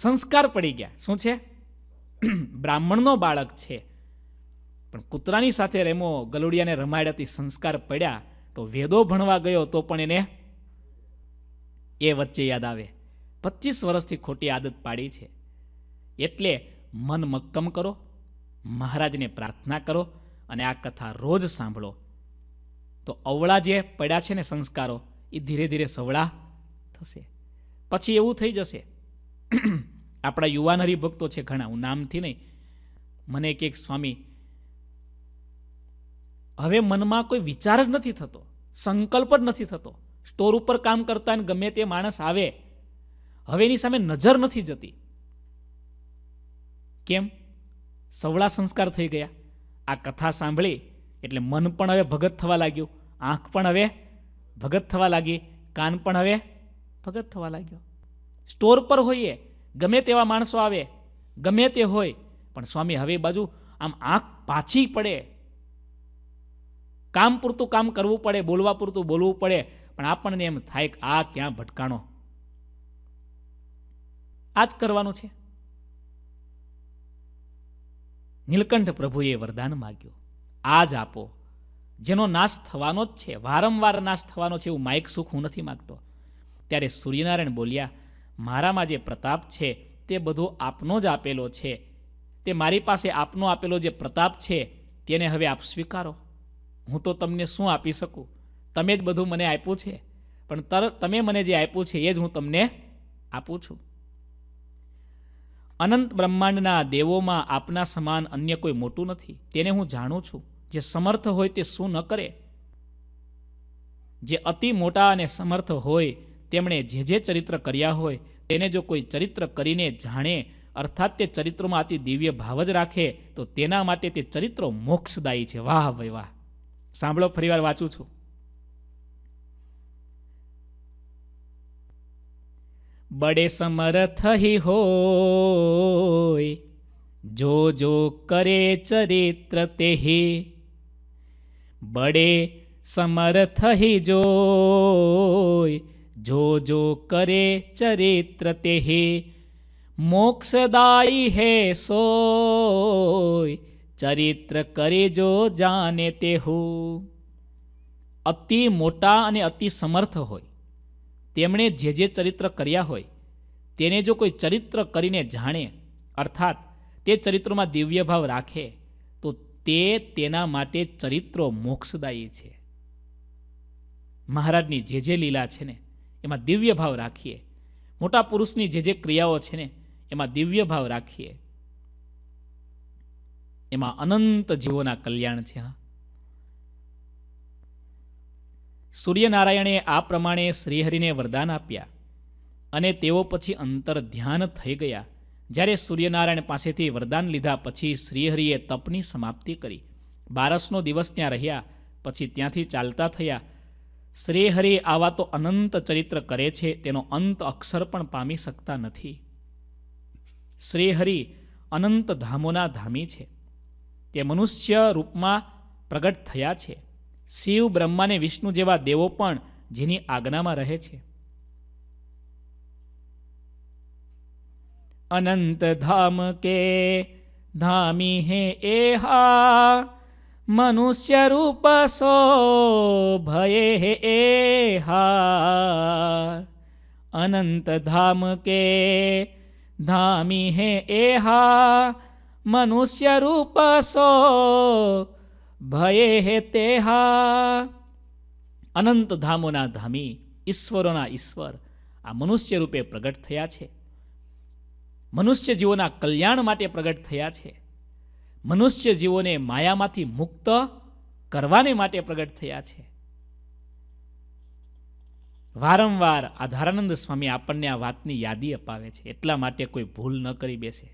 સંસ્કાર પડી ગયા શું છે બ્રાહ્મણનો બાળક છે પણ કૂતરાની સાથે રેમો ગલુડિયાને રમાડ્યાથી સંસ્કાર પડ્યા તો વેદો ભણવા ગયો તો પણ એને એ વચ્ચે યાદ આવે પચીસ વર્ષથી ખોટી આદત પાડી છે એટલે મન મક્કમ કરો મહારાજને પ્રાર્થના કરો અને આ કથા રોજ સાંભળો તો અવળા જે પડ્યા છે ને સંસ્કારો એ ધીરે ધીરે સવળા થશે પછી એવું થઈ જશે [CLEARS THROAT] આપણા યુવાન હરિભક્તો છે ઘણા હું નામથી નહીં મને એક એક સ્વામી હવે મનમાં કોઈ વિચાર જ નથી થતો સંકલ્પ જ નથી થતો સ્ટોર ઉપર કામ કરતા અને ગમે તે માણસ આવે હવે એની સામે નજર નથી જતી કેમ સવળા સંસ્કાર થઈ ગયા આ કથા સાંભળી એટલે મન પણ હવે ભગત થવા લાગ્યું આંખ પણ હવે ભગત થવા લાગી કાન પણ હવે ભગત થવા લાગ્યો સ્ટોર પર હોઈએ ગમે તેવા માણસો આવે ગમે તે હોય પણ સ્વામી હવે બાજુ આમ આંખ પાછી પડે કામ પૂરતું કામ કરવું પડે બોલવા પૂરતું બોલવું પડે પણ આપણને એમ થાય કે આ ક્યાં ભટકાણો આ જ કરવાનું છે નીલકંઠ પ્રભુએ વરદાન માગ્યું આ જ આપો જેનો નાશ થવાનો જ છે વારંવાર નાશ થવાનો છે એવું માઇક સુખ હું નથી માગતો ત્યારે સૂર્યનારાયણ બોલ્યા મારામાં જે પ્રતાપ છે તે બધો આપનો જ આપેલો છે તે મારી પાસે આપનો આપેલો જે પ્રતાપ છે તેને હવે આપ સ્વીકારો હું તો તમને શું આપી શકું તમે જ બધું મને આપ્યું છે પણ તર તમે મને જે આપ્યું છે એ જ હું તમને આપું છું અનંત બ્રહ્માંડના દેવોમાં આપના સમાન અન્ય કોઈ મોટું નથી તેને હું જાણું છું જે સમર્થ હોય તે શું ન કરે જે અતિ મોટા અને સમર્થ હોય તેમણે જે જે ચરિત્ર કર્યા હોય તેને જો કોઈ ચરિત્ર કરીને જાણે અર્થાત તે ચરિત્રોમાં અતિ દિવ્ય ભાવ જ રાખે તો તેના માટે તે ચરિત્રો મોક્ષદાયી છે વાહ ભાઈ વાહ સાંભળો ફરીવાર વાંચું છું બડે સમર્થ હી હોય જો જો કરે ચરિત્ર તે બડે સમર્થ હિ જોય જો જો કરે ચરિત્ર તે મોક્ષદાયી હે સોય ચરિત્ર કરે જો જાને તે હું અતિ મોટા અને અતિ સમર્થ હોય તેમણે જે જે ચરિત્ર કર્યા હોય તેને જો કોઈ ચરિત્ર કરીને જાણે અર્થાત તે ચરિત્રોમાં દિવ્ય ભાવ રાખે તો તે તેના માટે ચરિત્રો મોક્ષદાયી છે મહારાજની જે જે લીલા છે ને એમાં દિવ્ય ભાવ રાખીએ મોટા પુરુષની જે જે ક્રિયાઓ છે ને એમાં દિવ્ય ભાવ રાખીએ એમાં અનંત જીવોના કલ્યાણ છે સૂર્યનારાયણે આ પ્રમાણે શ્રીહરિને વરદાન આપ્યા અને તેઓ પછી અંતર ધ્યાન થઈ ગયા જ્યારે સૂર્યનારાયણ પાસેથી વરદાન લીધા પછી શ્રીહરિએ તપની સમાપ્તિ કરી બારસનો દિવસ ત્યાં રહ્યા પછી ત્યાંથી ચાલતા થયા શ્રીહરિ આવા તો અનંત ચરિત્ર કરે છે તેનો અંત અક્ષર પણ પામી શકતા નથી શ્રીહરિ અનંત ધામોના ધામી છે તે મનુષ્ય રૂપમાં પ્રગટ થયા છે શિવ બ્રહ્માને વિષ્ણુ જેવા દેવો પણ જેની આજ્ઞામાં રહે છે અનંત ધામ કે धामी મનુષ્ય રૂપ સો ભયે सो એ હા અનંત ધામ કે ધામી धामी એ હા મનુષ્ય રૂપ સો ભયે હે તે અનંત ધામોના ધામી ઈશ્વરોના ઈશ્વર આ મનુષ્ય રૂપે પ્રગટ થયા છે મનુષ્ય જીવોના કલ્યાણ માટે પ્રગટ થયા છે મનુષ્ય જીવોને માયામાંથી મુક્ત કરવાને માટે પ્રગટ થયા છે વારંવાર આધારાનંદ સ્વામી આપણને આ વાતની યાદી અપાવે છે એટલા માટે કોઈ ભૂલ ન કરી બેસે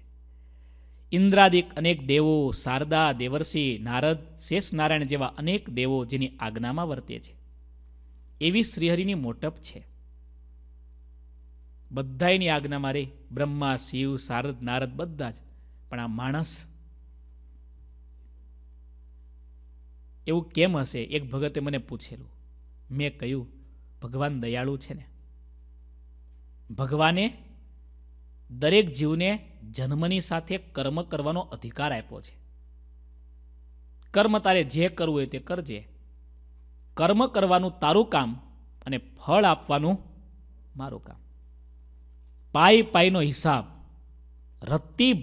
ઇન્દ્રાદિક અનેક દેવો શારદા દેવર્ષિ નારદ શેષ નારાયણ જેવા અનેક દેવો જેની આજ્ઞામાં વર્તે છે એવી શ્રીહરિની મોટપ છે બધાની આજ્ઞા રે બ્રહ્મા શિવ શારદ નારદ બધા જ પણ આ માણસ એવું કેમ હશે એક ભગતે મને પૂછેલું મેં કહ્યું ભગવાન દયાળુ છે ને ભગવાને દરેક જીવને જન્મની સાથે કર્મ કરવાનો અધિકાર આપ્યો છે કર્મ તારે જે કરવું હોય તે કરજે કર્મ કરવાનું તારું કામ અને ફળ આપવાનું મારું કામ પાઈ પાઈનો હિસાબ રત્તી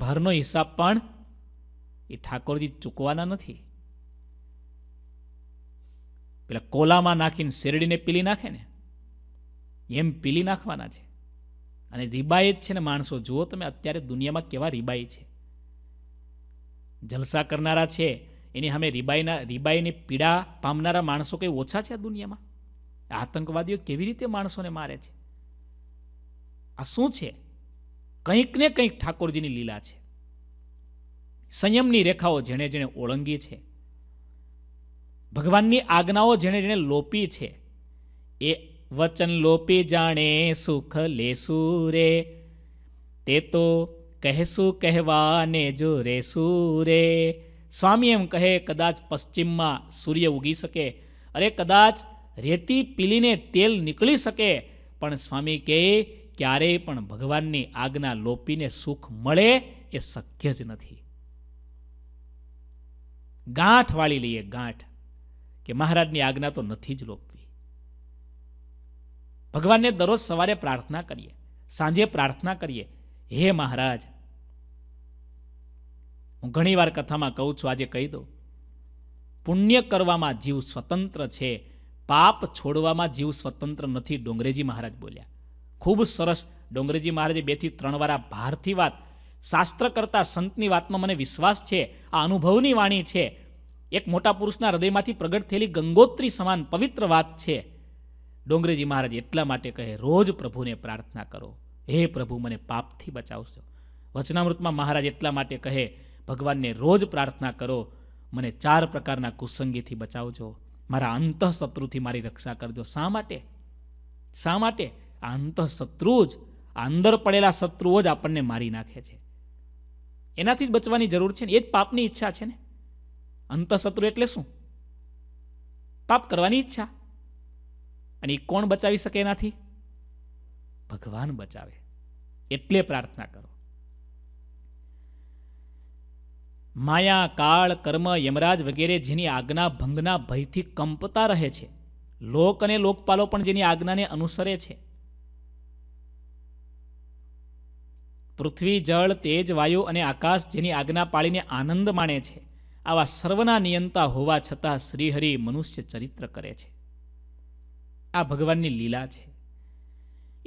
હિસાબ પણ એ ઠાકોરજી ચૂકવાના નથી પેલા કોલામાં નાખીને શેરડીને પીલી નાખે ને એમ પીલી નાખવાના છે અને રીબાયત છે ને માણસો જુઓ તમે અત્યારે દુનિયામાં કેવા રીબાઈ છે જલસા કરનારા છે એની સામે રીબાઈના રીબાઈની પીડા પામનારા માણસો કંઈ ઓછા છે આ દુનિયામાં આતંકવાદીઓ કેવી રીતે માણસોને મારે છે આ શું છે કંઈક ને કંઈક ઠાકોરજીની લીલા છે સંયમની રેખાઓ જેણે જેણે ઓળંગી છે ભગવાનની આજ્ઞાઓ જેણે જેણે લોપી છે એ વચન લોપી જાણે સુખ લેશું રે તે તો કહેશું કહેવાને જો રેશું રે સ્વામી એમ કહે કદાચ પશ્ચિમમાં સૂર્ય ઉગી શકે અરે કદાચ રેતી પીલીને તેલ નીકળી શકે પણ સ્વામી કહે ક્યારેય પણ ભગવાનની આજ્ઞા લોપીને સુખ મળે એ શક્ય જ નથી ગાંઠ વાળી લઈએ ગાંઠ કે મહારાજની આજ્ઞા તો નથી જ લોપ ભગવાનને દરરોજ સવારે પ્રાર્થના કરીએ સાંજે પ્રાર્થના કરીએ હે મહારાજ હું ઘણીવાર કથામાં કહું છું આજે કહી દઉં પુણ્ય કરવામાં જીવ સ્વતંત્ર છે પાપ છોડવામાં જીવ સ્વતંત્ર નથી ડોંગરેજી મહારાજ બોલ્યા ખૂબ સરસ ડોંગરેજી મહારાજે બેથી ત્રણ વાર આ ભારથી વાત શાસ્ત્ર કરતા સંતની વાતમાં મને વિશ્વાસ છે આ અનુભવની વાણી છે એક મોટા પુરુષના હૃદયમાંથી પ્રગટ થયેલી ગંગોત્રી સમાન પવિત્ર વાત છે ડોંગરેજી મહારાજ એટલા માટે કહે રોજ પ્રભુને પ્રાર્થના કરો હે પ્રભુ મને પાપથી બચાવશો વચનામૃતમાં મહારાજ એટલા માટે કહે ભગવાનને રોજ પ્રાર્થના કરો મને ચાર પ્રકારના કુસંગીથી બચાવજો મારા અંતઃશત્રુથી મારી રક્ષા કરજો શા માટે શા માટે આ અંતઃશત્રુ જ અંદર પડેલા શત્રુઓ જ આપણને મારી નાખે છે એનાથી જ બચવાની જરૂર છે ને એ જ પાપની ઈચ્છા છે ને અંતઃશત્રુ એટલે શું પાપ કરવાની ઈચ્છા અને એ કોણ બચાવી શકે એનાથી ભગવાન બચાવે એટલે પ્રાર્થના કરો માયા કાળ કર્મ યમરાજ વગેરે જેની આજ્ઞા ભંગના ભયથી કંપતા રહે છે લોક અને લોકપાલો પણ જેની આજ્ઞાને અનુસરે છે પૃથ્વી જળ તેજ વાયુ અને આકાશ જેની આજ્ઞા પાળીને આનંદ માણે છે આવા સર્વના નિયંતા હોવા છતાં શ્રીહરિ મનુષ્ય ચરિત્ર કરે છે આ ભગવાનની લીલા છે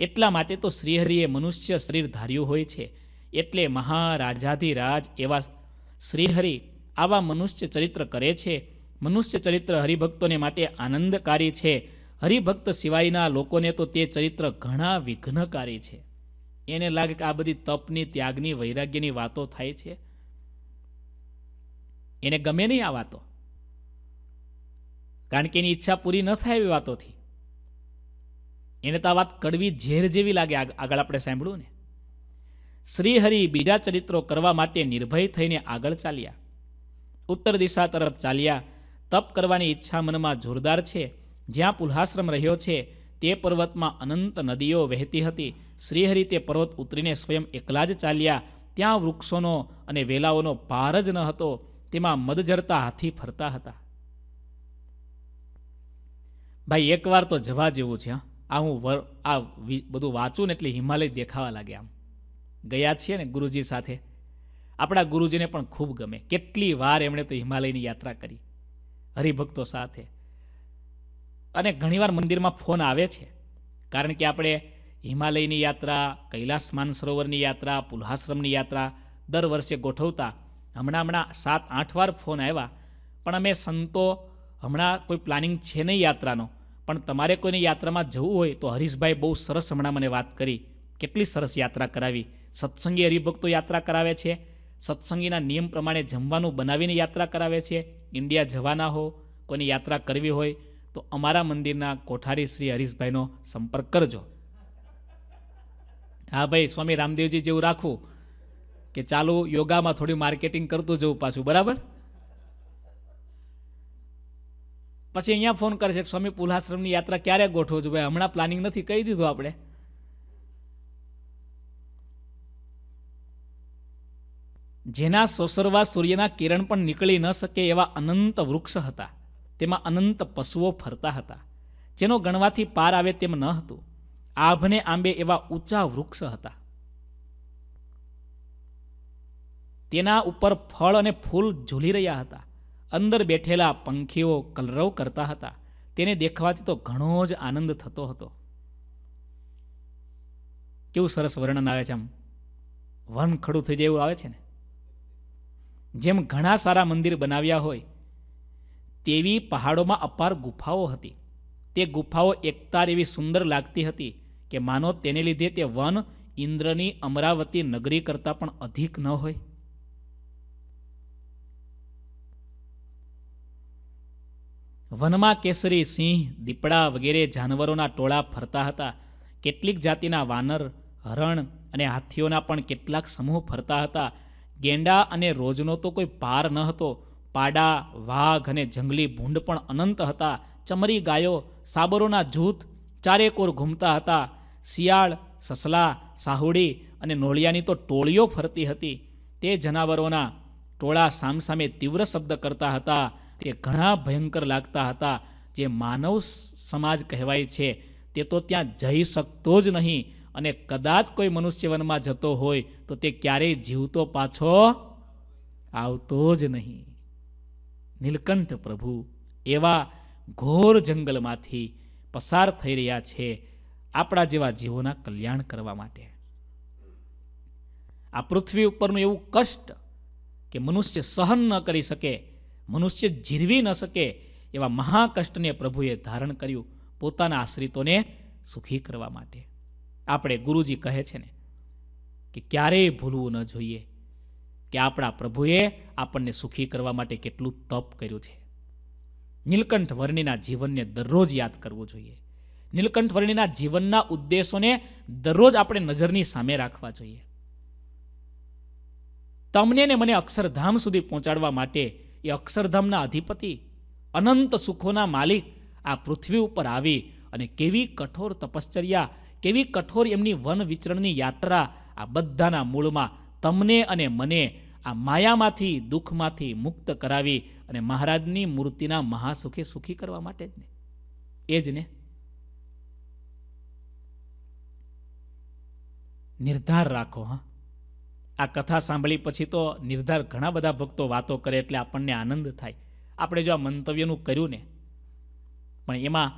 એટલા માટે તો શ્રીહરિએ મનુષ્ય શરીર ધાર્યું હોય છે એટલે મહારાજાધિરાજ એવા શ્રીહરિ આવા મનુષ્ય ચરિત્ર કરે છે મનુષ્ય ચરિત્ર હરિભક્તોને માટે આનંદકારી છે હરિભક્ત સિવાયના લોકોને તો તે ચરિત્ર ઘણા વિઘ્નકારી છે એને લાગે કે આ બધી તપની ત્યાગની વૈરાગ્યની વાતો થાય છે એને ગમે નહીં આ વાતો કારણ કે એની ઈચ્છા પૂરી ન થાય એવી વાતોથી એને તો વાત કડવી ઝેર જેવી લાગે આગળ આપણે સાંભળ્યું ને શ્રીહરિ બીજા ચરિત્રો કરવા માટે નિર્ભય થઈને આગળ ચાલ્યા ઉત્તર દિશા તરફ ચાલ્યા તપ કરવાની ઈચ્છા મનમાં જોરદાર છે જ્યાં પુલ્હાશ્રમ રહ્યો છે તે પર્વતમાં અનંત નદીઓ વહેતી હતી શ્રીહરિ તે પર્વત ઉતરીને સ્વયં એકલા જ ચાલ્યા ત્યાં વૃક્ષોનો અને વેલાઓનો પાર જ ન હતો તેમાં મદજરતા હાથી ફરતા હતા ભાઈ એકવાર તો જવા જેવું છે હા આ હું વર આ બધું વાંચું ને એટલે હિમાલય દેખાવા લાગે આમ ગયા છીએ ને ગુરુજી સાથે આપણા ગુરુજીને પણ ખૂબ ગમે કેટલી વાર એમણે તો હિમાલયની યાત્રા કરી હરિભક્તો સાથે અને ઘણીવાર મંદિરમાં ફોન આવે છે કારણ કે આપણે હિમાલયની યાત્રા કૈલાસ માનસરોવરની યાત્રા પુલ્હાશ્રમની યાત્રા દર વર્ષે ગોઠવતા હમણાં હમણાં સાત આઠ વાર ફોન આવ્યા પણ અમે સંતો હમણાં કોઈ પ્લાનિંગ છે નહીં યાત્રાનો પણ તમારે કોઈને યાત્રામાં જવું હોય તો હરીશભાઈ બહુ સરસ હમણાં મને વાત કરી કેટલી સરસ યાત્રા કરાવી સત્સંગી હરિભક્તો યાત્રા કરાવે છે સત્સંગીના નિયમ પ્રમાણે જમવાનું બનાવીને યાત્રા કરાવે છે ઇન્ડિયા જવાના હો કોઈની યાત્રા કરવી હોય તો અમારા મંદિરના કોઠારી શ્રી હરીશભાઈનો સંપર્ક કરજો હા ભાઈ સ્વામી રામદેવજી જેવું રાખવું કે ચાલુ યોગામાં થોડી માર્કેટિંગ કરતું જવું પાછું બરાબર પછી અહીંયા ફોન કરે છે કે સ્વામી પુલાશ્રમની યાત્રા ક્યારે ગોઠવો છો ભાઈ હમણાં પ્લાનિંગ નથી કહી દીધું આપણે જેના સોસરવા સૂર્યના કિરણ પણ નીકળી ન શકે એવા અનંત વૃક્ષ હતા તેમાં અનંત પશુઓ ફરતા હતા જેનો ગણવાથી પાર આવે તેમ ન હતું આભને આંબે એવા ઊંચા વૃક્ષ હતા તેના ઉપર ફળ અને ફૂલ ઝૂલી રહ્યા હતા અંદર બેઠેલા પંખીઓ કલરવ કરતા હતા તેને દેખવાથી તો ઘણો જ આનંદ થતો હતો કેવું સરસ વર્ણન આવે છે આમ વન ખડું થઈ જાય એવું આવે છે ને જેમ ઘણા સારા મંદિર બનાવ્યા હોય તેવી પહાડોમાં અપાર ગુફાઓ હતી તે ગુફાઓ એકતાર એવી સુંદર લાગતી હતી કે માનો તેને લીધે તે વન ઇન્દ્રની અમરાવતી નગરી કરતાં પણ અધિક ન હોય વનમાં કેસરી સિંહ દીપડા વગેરે જાનવરોના ટોળા ફરતા હતા કેટલીક જાતિના વાનર હરણ અને હાથીઓના પણ કેટલાક સમૂહ ફરતા હતા ગેંડા અને રોજનો તો કોઈ પાર ન હતો પાડા વાઘ અને જંગલી ભૂંડ પણ અનંત હતા ચમરી ગાયો સાબરોના જૂથ ચારેકોર ઘૂમતા હતા શિયાળ સસલા સાહુડી અને નોળિયાની તો ટોળીઓ ફરતી હતી તે જનાવરોના ટોળા સામસામે તીવ્ર શબ્દ કરતા હતા તે ઘણા ભયંકર લાગતા હતા જે માનવ સમાજ કહેવાય છે તે તો ત્યાં જઈ શકતો જ નહીં અને કદાચ કોઈ મનુષ્ય વનમાં જતો હોય તો તે ક્યારેય જીવતો પાછો આવતો જ નહીં નીલકંઠ પ્રભુ એવા ઘોર જંગલમાંથી પસાર થઈ રહ્યા છે આપણા જેવા જીવોના કલ્યાણ કરવા માટે આ પૃથ્વી ઉપરનું એવું કષ્ટ કે મનુષ્ય સહન ન કરી શકે મનુષ્ય જીરવી ન શકે એવા મહાકષ્ટને પ્રભુએ ધારણ કર્યું પોતાના આશ્રિતોને સુખી કરવા માટે આપણે ગુરુજી કહે છે ને કે ક્યારેય ભૂલવું ન જોઈએ કે આપણા પ્રભુએ આપણને સુખી કરવા માટે કેટલું તપ કર્યું છે નીલકંઠ વર્ણિના જીવનને દરરોજ યાદ કરવું જોઈએ નીલકંઠ વર્ણિના જીવનના ઉદ્દેશોને દરરોજ આપણે નજરની સામે રાખવા જોઈએ તમને ને મને અક્ષરધામ સુધી પહોંચાડવા માટે એ અક્ષરધામના અધિપતિ અનંત સુખોના માલિક આ પૃથ્વી ઉપર આવી અને કેવી કઠોર તપશ્ચર્યા કેવી કઠોર એમની વન વિચરણની યાત્રા આ બધાના મૂળમાં તમને અને મને આ માયામાંથી દુઃખમાંથી મુક્ત કરાવી અને મહારાજની મૂર્તિના મહાસુખે સુખી કરવા માટે જ ને એ જ ને નિર્ધાર રાખો હા આ કથા સાંભળી પછી તો નિર્ધાર ઘણા બધા ભક્તો વાતો કરે એટલે આપણને આનંદ થાય આપણે જો આ મંતવ્યનું કર્યું ને પણ એમાં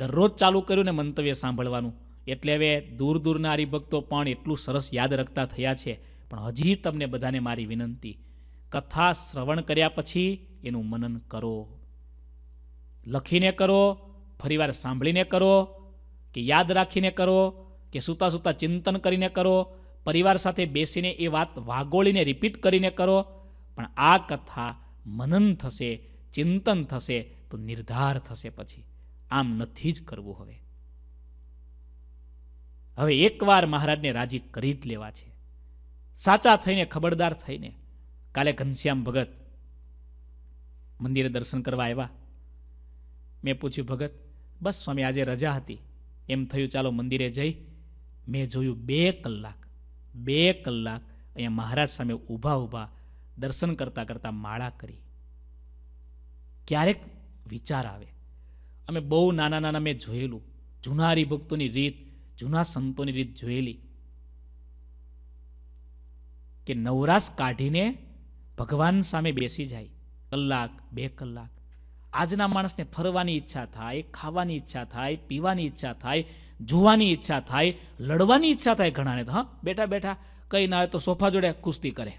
દરરોજ ચાલુ કર્યું ને મંતવ્ય સાંભળવાનું એટલે હવે દૂર દૂરના હરિભક્તો પણ એટલું સરસ યાદ રખતા થયા છે પણ હજી તમને બધાને મારી વિનંતી કથા શ્રવણ કર્યા પછી એનું મનન કરો લખીને કરો ફરીવાર સાંભળીને કરો કે યાદ રાખીને કરો કે સૂતા સૂતા ચિંતન કરીને કરો પરિવાર સાથે બેસીને એ વાત વાગોળીને રિપીટ કરીને કરો પણ આ કથા મનન થશે ચિંતન થશે તો નિર્ધાર થશે પછી આમ નથી જ કરવું હવે હવે એકવાર મહારાજને રાજી કરી જ લેવા છે સાચા થઈને ખબરદાર થઈને કાલે ઘનશ્યામ ભગત મંદિરે દર્શન કરવા આવ્યા મેં પૂછ્યું ભગત બસ સ્વામી આજે રજા હતી એમ થયું ચાલો મંદિરે જઈ મેં જોયું બે કલાક બે કલાક અહીંયા મહારાજ સામે ઊભા ઊભા દર્શન કરતાં કરતાં માળા કરી ક્યારેક વિચાર આવે અમે બહુ નાના નાના મેં જોયેલું જૂના હરિભક્તોની રીત જૂના સંતોની રીત જોયેલી કે નવરાશ કાઢીને ભગવાન સામે બેસી જાય કલાક બે કલાક આજના માણસને ફરવાની ઈચ્છા થાય ખાવાની ઈચ્છા થાય પીવાની ઈચ્છા થાય જોવાની ઈચ્છા થાય લડવાની ઈચ્છા થાય ઘણાને તો હા બેઠા બેઠા કંઈ ના હોય તો સોફા જોડે કુસ્તી કરે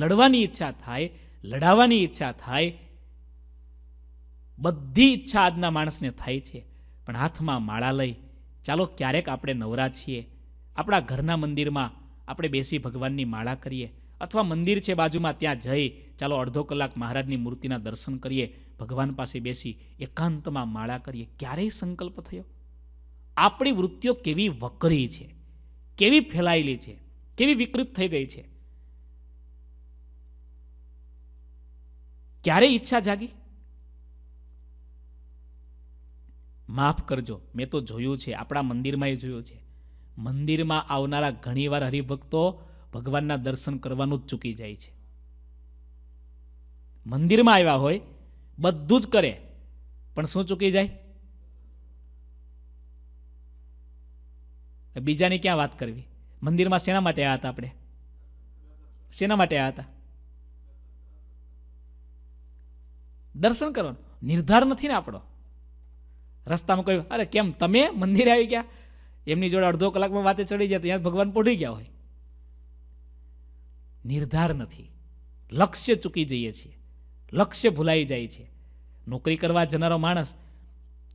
લડવાની ઈચ્છા થાય લડાવવાની ઈચ્છા થાય બધી ઈચ્છા આજના માણસને થાય છે પણ હાથમાં માળા લઈ ચાલો ક્યારેક આપણે નવરા છીએ આપણા ઘરના મંદિરમાં આપણે બેસી ભગવાનની માળા કરીએ અથવા મંદિર છે બાજુમાં ત્યાં જઈ ચાલો અડધો કલાક મહારાજની મૂર્તિના દર્શન કરીએ ભગવાન પાસે બેસી એકાંતમાં માળા કરીએ ક્યારેય સંકલ્પ થયો આપણી વૃત્તિઓ કેવી વકરી છે કેવી ફેલાયેલી છે કેવી વિકૃત થઈ ગઈ છે ક્યારે ઈચ્છા જાગી માફ કરજો મેં તો જોયું છે આપણા મંદિરમાં એ જોયું છે મંદિરમાં આવનારા ઘણી વાર હરિભક્તો ભગવાનના દર્શન કરવાનું જ ચૂકી જાય છે મંદિરમાં આવ્યા હોય બધું જ કરે પણ શું ચૂકી જાય બીજાની ક્યાં વાત કરવી મંદિરમાં શેના માટે આવ્યા હતા આપણે શેના માટે આવ્યા હતા દર્શન કરવાનું નિર્ધાર નથી ને આપણો રસ્તામાં કહ્યું અરે કેમ તમે મંદિરે આવી ગયા એમની જોડે અડધો કલાકમાં વાતે ચડી જાય ત્યાં ભગવાન પોઢી ગયા હોય નિર્ધાર નથી લક્ષ્ય ચૂકી જઈએ છીએ લક્ષ્ય ભૂલાઈ જાય છે નોકરી કરવા જનારો માણસ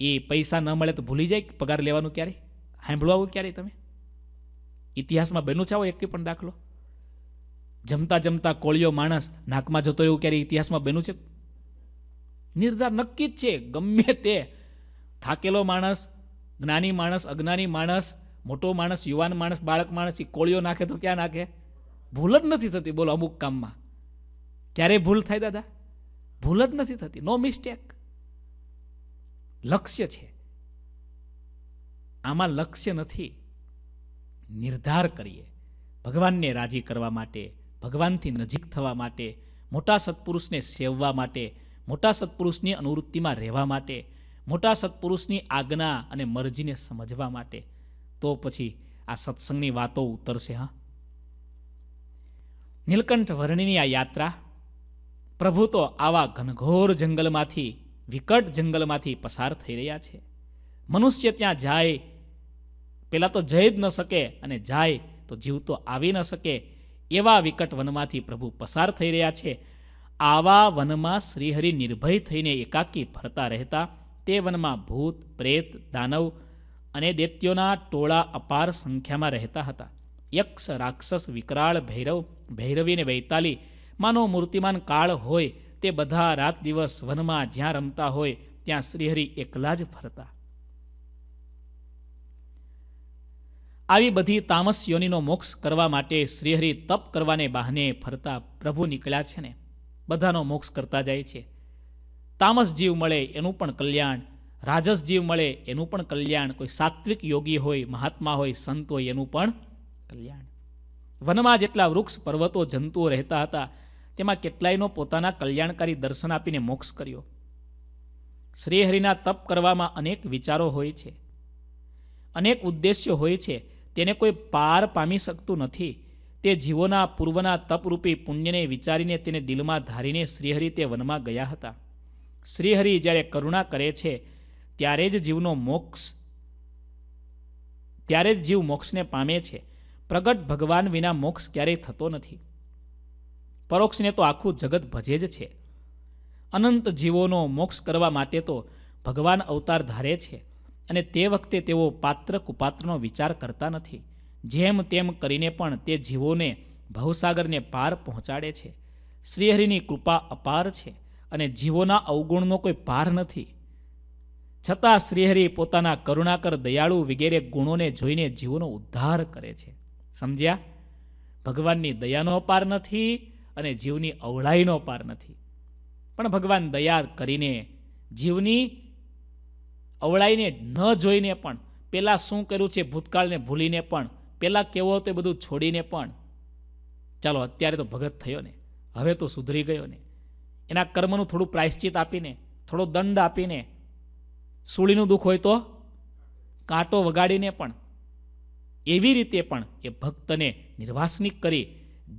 એ પૈસા ન મળે તો ભૂલી જાય પગાર લેવાનું ક્યારે સાંભળવા આવું ક્યારે તમે ઇતિહાસમાં બન્યું છે આવો એક પણ દાખલો જમતા જમતા કોળિયો માણસ નાકમાં જતો એવું ક્યારે ઇતિહાસમાં બન્યું છે નિર્ધાર નક્કી જ છે ગમે તે થાકેલો માણસ જ્ઞાની માણસ અજ્ઞાની માણસ મોટો માણસ યુવાન માણસ બાળક માણસ એ કોળિયો નાખે તો ક્યાં નાખે ભૂલ જ નથી થતી બોલો અમુક કામમાં ક્યારેય ભૂલ થાય દાદા ભૂલ જ નથી થતી નો મિસ્ટેક લક્ષ્ય છે આમાં લક્ષ્ય નથી નિર્ધાર કરીએ ભગવાનને રાજી કરવા માટે ભગવાનથી નજીક થવા માટે મોટા સત્પુરુષને સેવવા માટે મોટા સત્પુરુષની અનુવૃત્તિમાં રહેવા માટે મોટા સત્પુરુષની આજ્ઞા અને મરજીને સમજવા માટે તો પછી આ સત્સંગની વાતો ઉતરશે હા નીલકંઠ વર્ણિની આ યાત્રા પ્રભુ તો આવા ઘનઘોર જંગલમાંથી વિકટ જંગલમાંથી પસાર થઈ રહ્યા છે મનુષ્ય ત્યાં જાય પહેલાં તો જઈ જ ન શકે અને જાય તો જીવ તો આવી ન શકે એવા વિકટ વનમાંથી પ્રભુ પસાર થઈ રહ્યા છે આવા વનમાં શ્રીહરિ નિર્ભય થઈને એકાકી ફરતા રહેતા તે વનમાં ભૂત પ્રેત દાનવ અને દૈત્યોના ટોળા અપાર સંખ્યામાં રહેતા હતા યક્ષ રાક્ષસ વિકરાળ ભૈરવ ભૈરવીને વૈતાલી માનો મૂર્તિમાન કાળ હોય તે બધા રાત દિવસ વનમાં જ્યાં રમતા હોય ત્યાં શ્રીહરિ એકલા જ ફરતા આવી બધી તામસ યોનિનો મોક્ષ કરવા માટે શ્રીહરિ તપ કરવાને બહાને ફરતા પ્રભુ નીકળ્યા છે ને બધાનો મોક્ષ કરતા જાય છે તામસ જીવ મળે એનું પણ કલ્યાણ રાજસ જીવ મળે એનું પણ કલ્યાણ કોઈ સાત્વિક યોગી હોય મહાત્મા હોય સંત હોય એનું પણ કલ્યાણ વનમાં જેટલા વૃક્ષ પર્વતો જંતુઓ રહેતા હતા તેમાં કેટલાયનો પોતાના કલ્યાણકારી દર્શન આપીને મોક્ષ કર્યો શ્રીહરિના તપ કરવામાં અનેક વિચારો હોય છે અનેક ઉદ્દેશ્ય હોય છે તેને કોઈ પાર પામી શકતું નથી તે જીવોના પૂર્વના તપરૂપી પુણ્યને વિચારીને તેને દિલમાં ધારીને શ્રીહરિ તે વનમાં ગયા હતા શ્રીહરિ જ્યારે કરુણા કરે છે ત્યારે જ જીવનો મોક્ષ ત્યારે જ જીવ મોક્ષને પામે છે પ્રગટ ભગવાન વિના મોક્ષ ક્યારેય થતો નથી પરોક્ષને તો આખું જગત ભજે જ છે અનંત જીવોનો મોક્ષ કરવા માટે તો ભગવાન અવતાર ધારે છે અને તે વખતે તેઓ પાત્ર કુપાત્રનો વિચાર કરતા નથી જેમ તેમ કરીને પણ તે જીવોને ભવસાગરને પાર પહોંચાડે છે શ્રીહરિની કૃપા અપાર છે અને જીવોના અવગુણનો કોઈ પાર નથી છતાં શ્રીહરિ પોતાના કરુણાકર દયાળુ વગેરે ગુણોને જોઈને જીવોનો ઉદ્ધાર કરે છે સમજ્યા ભગવાનની દયાનો અપાર નથી અને જીવની અવળાઈનો પાર નથી પણ ભગવાન દયા કરીને જીવની અવળાઈને ન જોઈને પણ પહેલાં શું કર્યું છે ભૂતકાળને ભૂલીને પણ પહેલાં કેવો હતો એ બધું છોડીને પણ ચાલો અત્યારે તો ભગત થયો ને હવે તો સુધરી ગયો ને એના કર્મનું થોડું પ્રાયશ્ચિત આપીને થોડો દંડ આપીને સૂળીનું દુઃખ હોય તો કાંટો વગાડીને પણ એવી રીતે પણ એ ભક્તને નિર્વાસનિક કરી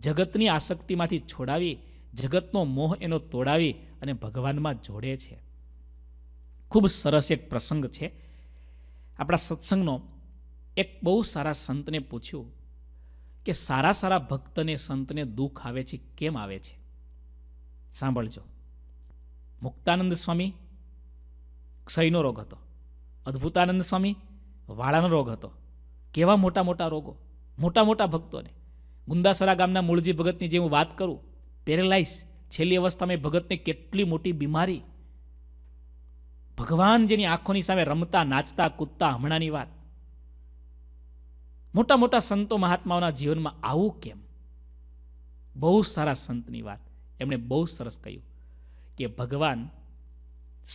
જગતની આસક્તિમાંથી છોડાવી જગતનો મોહ એનો તોડાવી અને ભગવાનમાં જોડે છે ખૂબ સરસ એક પ્રસંગ છે આપણા સત્સંગનો એક બહુ સારા સંતને પૂછ્યું કે સારા સારા ભક્તને સંતને દુઃખ આવે છે કેમ આવે છે સાંભળજો મુક્તાનંદ સ્વામી ક્ષયનો રોગ હતો અદ્ભુતાનંદ સ્વામી વાળાનો રોગ હતો કેવા મોટા મોટા રોગો મોટા મોટા ભક્તોને ગુંદાસરા ગામના મૂળજી ભગતની જે હું વાત કરું પેરેલાઇઝ છેલ્લી અવસ્થામાં ભગતને કેટલી મોટી બીમારી ભગવાન જેની આંખોની સામે રમતા નાચતા કૂદતા હમણાંની વાત મોટા મોટા સંતો મહાત્માઓના જીવનમાં આવું કેમ બહુ સારા સંતની વાત એમણે બહુ સરસ કહ્યું કે ભગવાન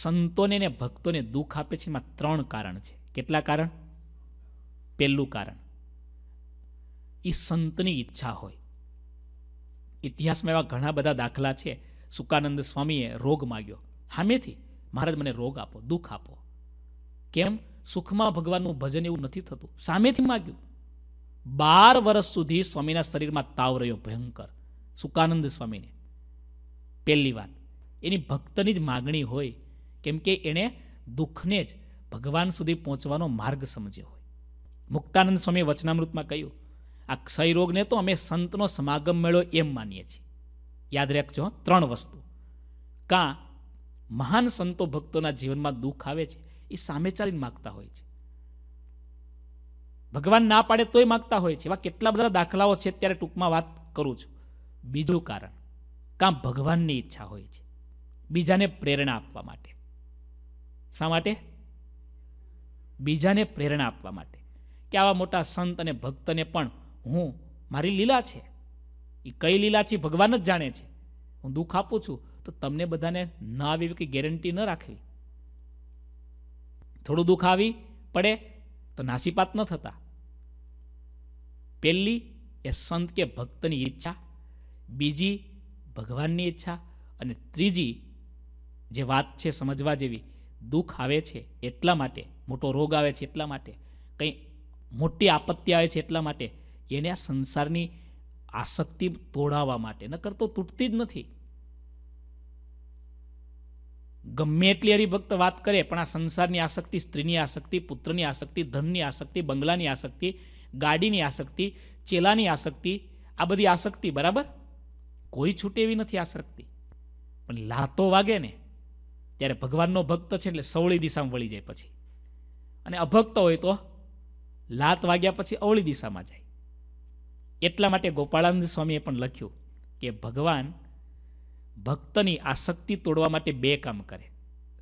સંતોને ને ભક્તોને દુઃખ આપે છે એમાં ત્રણ કારણ છે કેટલા કારણ પહેલું કારણ એ સંતની ઈચ્છા હોય ઇતિહાસમાં એવા ઘણા બધા દાખલા છે સુકાનંદ સ્વામીએ રોગ માગ્યો હામેથી મહારાજ મને રોગ આપો દુઃખ આપો કેમ સુખમાં ભગવાનનું ભજન એવું નથી થતું સામેથી માગ્યું બાર વર્ષ સુધી સ્વામીના શરીરમાં તાવ રહ્યો ભયંકર સુકાનંદ સ્વામીને પહેલી વાત એની ભક્તની જ માગણી હોય કેમ કે એણે દુઃખને જ ભગવાન સુધી પહોંચવાનો માર્ગ સમજ્યો હોય મુક્તાનંદ સ્વામી વચનામૃતમાં કહ્યું આ ક્ષય રોગને તો અમે સંતનો સમાગમ મેળો એમ માનીએ છીએ યાદ રાખજો ત્રણ વસ્તુ કાં મહાન સંતો ભક્તોના જીવનમાં દુઃખ આવે છે એ સામે ચાલીને માગતા હોય છે ભગવાન ના પાડે તોય માગતા હોય છે એવા કેટલા બધા દાખલાઓ છે ત્યારે ટૂંકમાં વાત કરું છું બીજું કારણ કાં ભગવાનની ઈચ્છા હોય છે બીજાને પ્રેરણા આપવા માટે શા માટે બીજાને પ્રેરણા આપવા માટે કે આવા મોટા સંત અને ભક્તને પણ હું મારી લીલા છે એ કઈ લીલા છે ભગવાન જ જાણે છે હું દુઃખ આપું છું તો તમને બધાને ન આવી કે ગેરંટી ન રાખવી થોડું દુઃખ આવી પડે તો નાસીપાત ન થતા પહેલી એ સંત કે ભક્તની ઈચ્છા બીજી ભગવાનની ઈચ્છા અને ત્રીજી જે વાત છે સમજવા જેવી દુઃખ આવે છે એટલા માટે મોટો રોગ આવે છે એટલા માટે કંઈ મોટી આપત્તિ આવે છે એટલા માટે એને આ સંસારની આસક્તિ તોડાવવા માટે નકર તો તૂટતી જ નથી ગમે એટલી હરિભક્ત વાત કરે પણ આ સંસારની આસક્તિ સ્ત્રીની આસક્તિ પુત્રની આસક્તિ ધનની આસક્તિ બંગલાની આસક્તિ ગાડીની આસક્તિ ચેલાની આસક્તિ આ બધી આસક્તિ બરાબર કોઈ છૂટે એવી નથી આસક્તિ પણ લાતો વાગે ને ત્યારે ભગવાનનો ભક્ત છે એટલે સવળી દિશામાં વળી જાય પછી અને અભક્ત હોય તો લાત વાગ્યા પછી અવળી દિશામાં જાય એટલા માટે ગોપાળાનંદ સ્વામીએ પણ લખ્યું કે ભગવાન ભક્તની આસક્તિ તોડવા માટે બે કામ કરે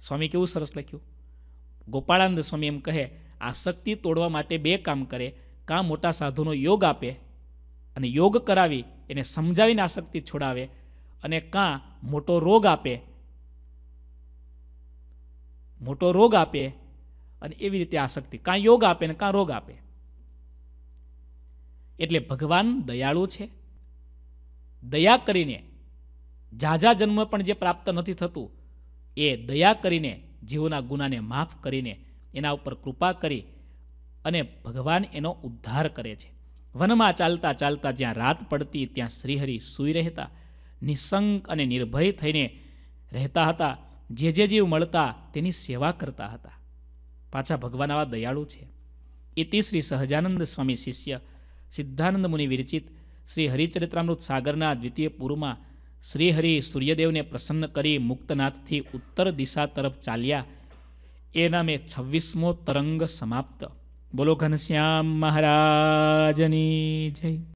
સ્વામી કેવું સરસ લખ્યું ગોપાળાનંદ સ્વામી એમ કહે આસક્તિ તોડવા માટે બે કામ કરે કાં મોટા સાધુનો યોગ આપે અને યોગ કરાવી એને સમજાવીને આસક્તિ છોડાવે અને કાં મોટો રોગ આપે મોટો રોગ આપે અને એવી રીતે આસક્તિ કાં યોગ આપે ને કાં રોગ આપે એટલે ભગવાન દયાળુ છે દયા કરીને ઝાઝા જન્મ પણ જે પ્રાપ્ત નથી થતું એ દયા કરીને જીવના ગુનાને માફ કરીને એના ઉપર કૃપા કરી અને ભગવાન એનો ઉદ્ધાર કરે છે વનમાં ચાલતા ચાલતા જ્યાં રાત પડતી ત્યાં શ્રીહરિ સૂઈ રહેતા નિસંક અને નિર્ભય થઈને રહેતા હતા જે જે જીવ મળતા તેની સેવા કરતા હતા પાછા ભગવાન આવા દયાળુ છે ઇતિ શ્રી સહજાનંદ સ્વામી શિષ્ય સિદ્ધાનંદ મુનિ વિરચિત શ્રી હરિચરિત્રામૃત સાગરના દ્વિતીય પૂરમાં શ્રીહરિ સૂર્યદેવને પ્રસન્ન કરી મુક્તનાથથી ઉત્તર દિશા તરફ ચાલ્યા એ નામે છવ્વીસમો તરંગ સમાપ્ત બોલો ઘનશ્યામ મહારાજની જય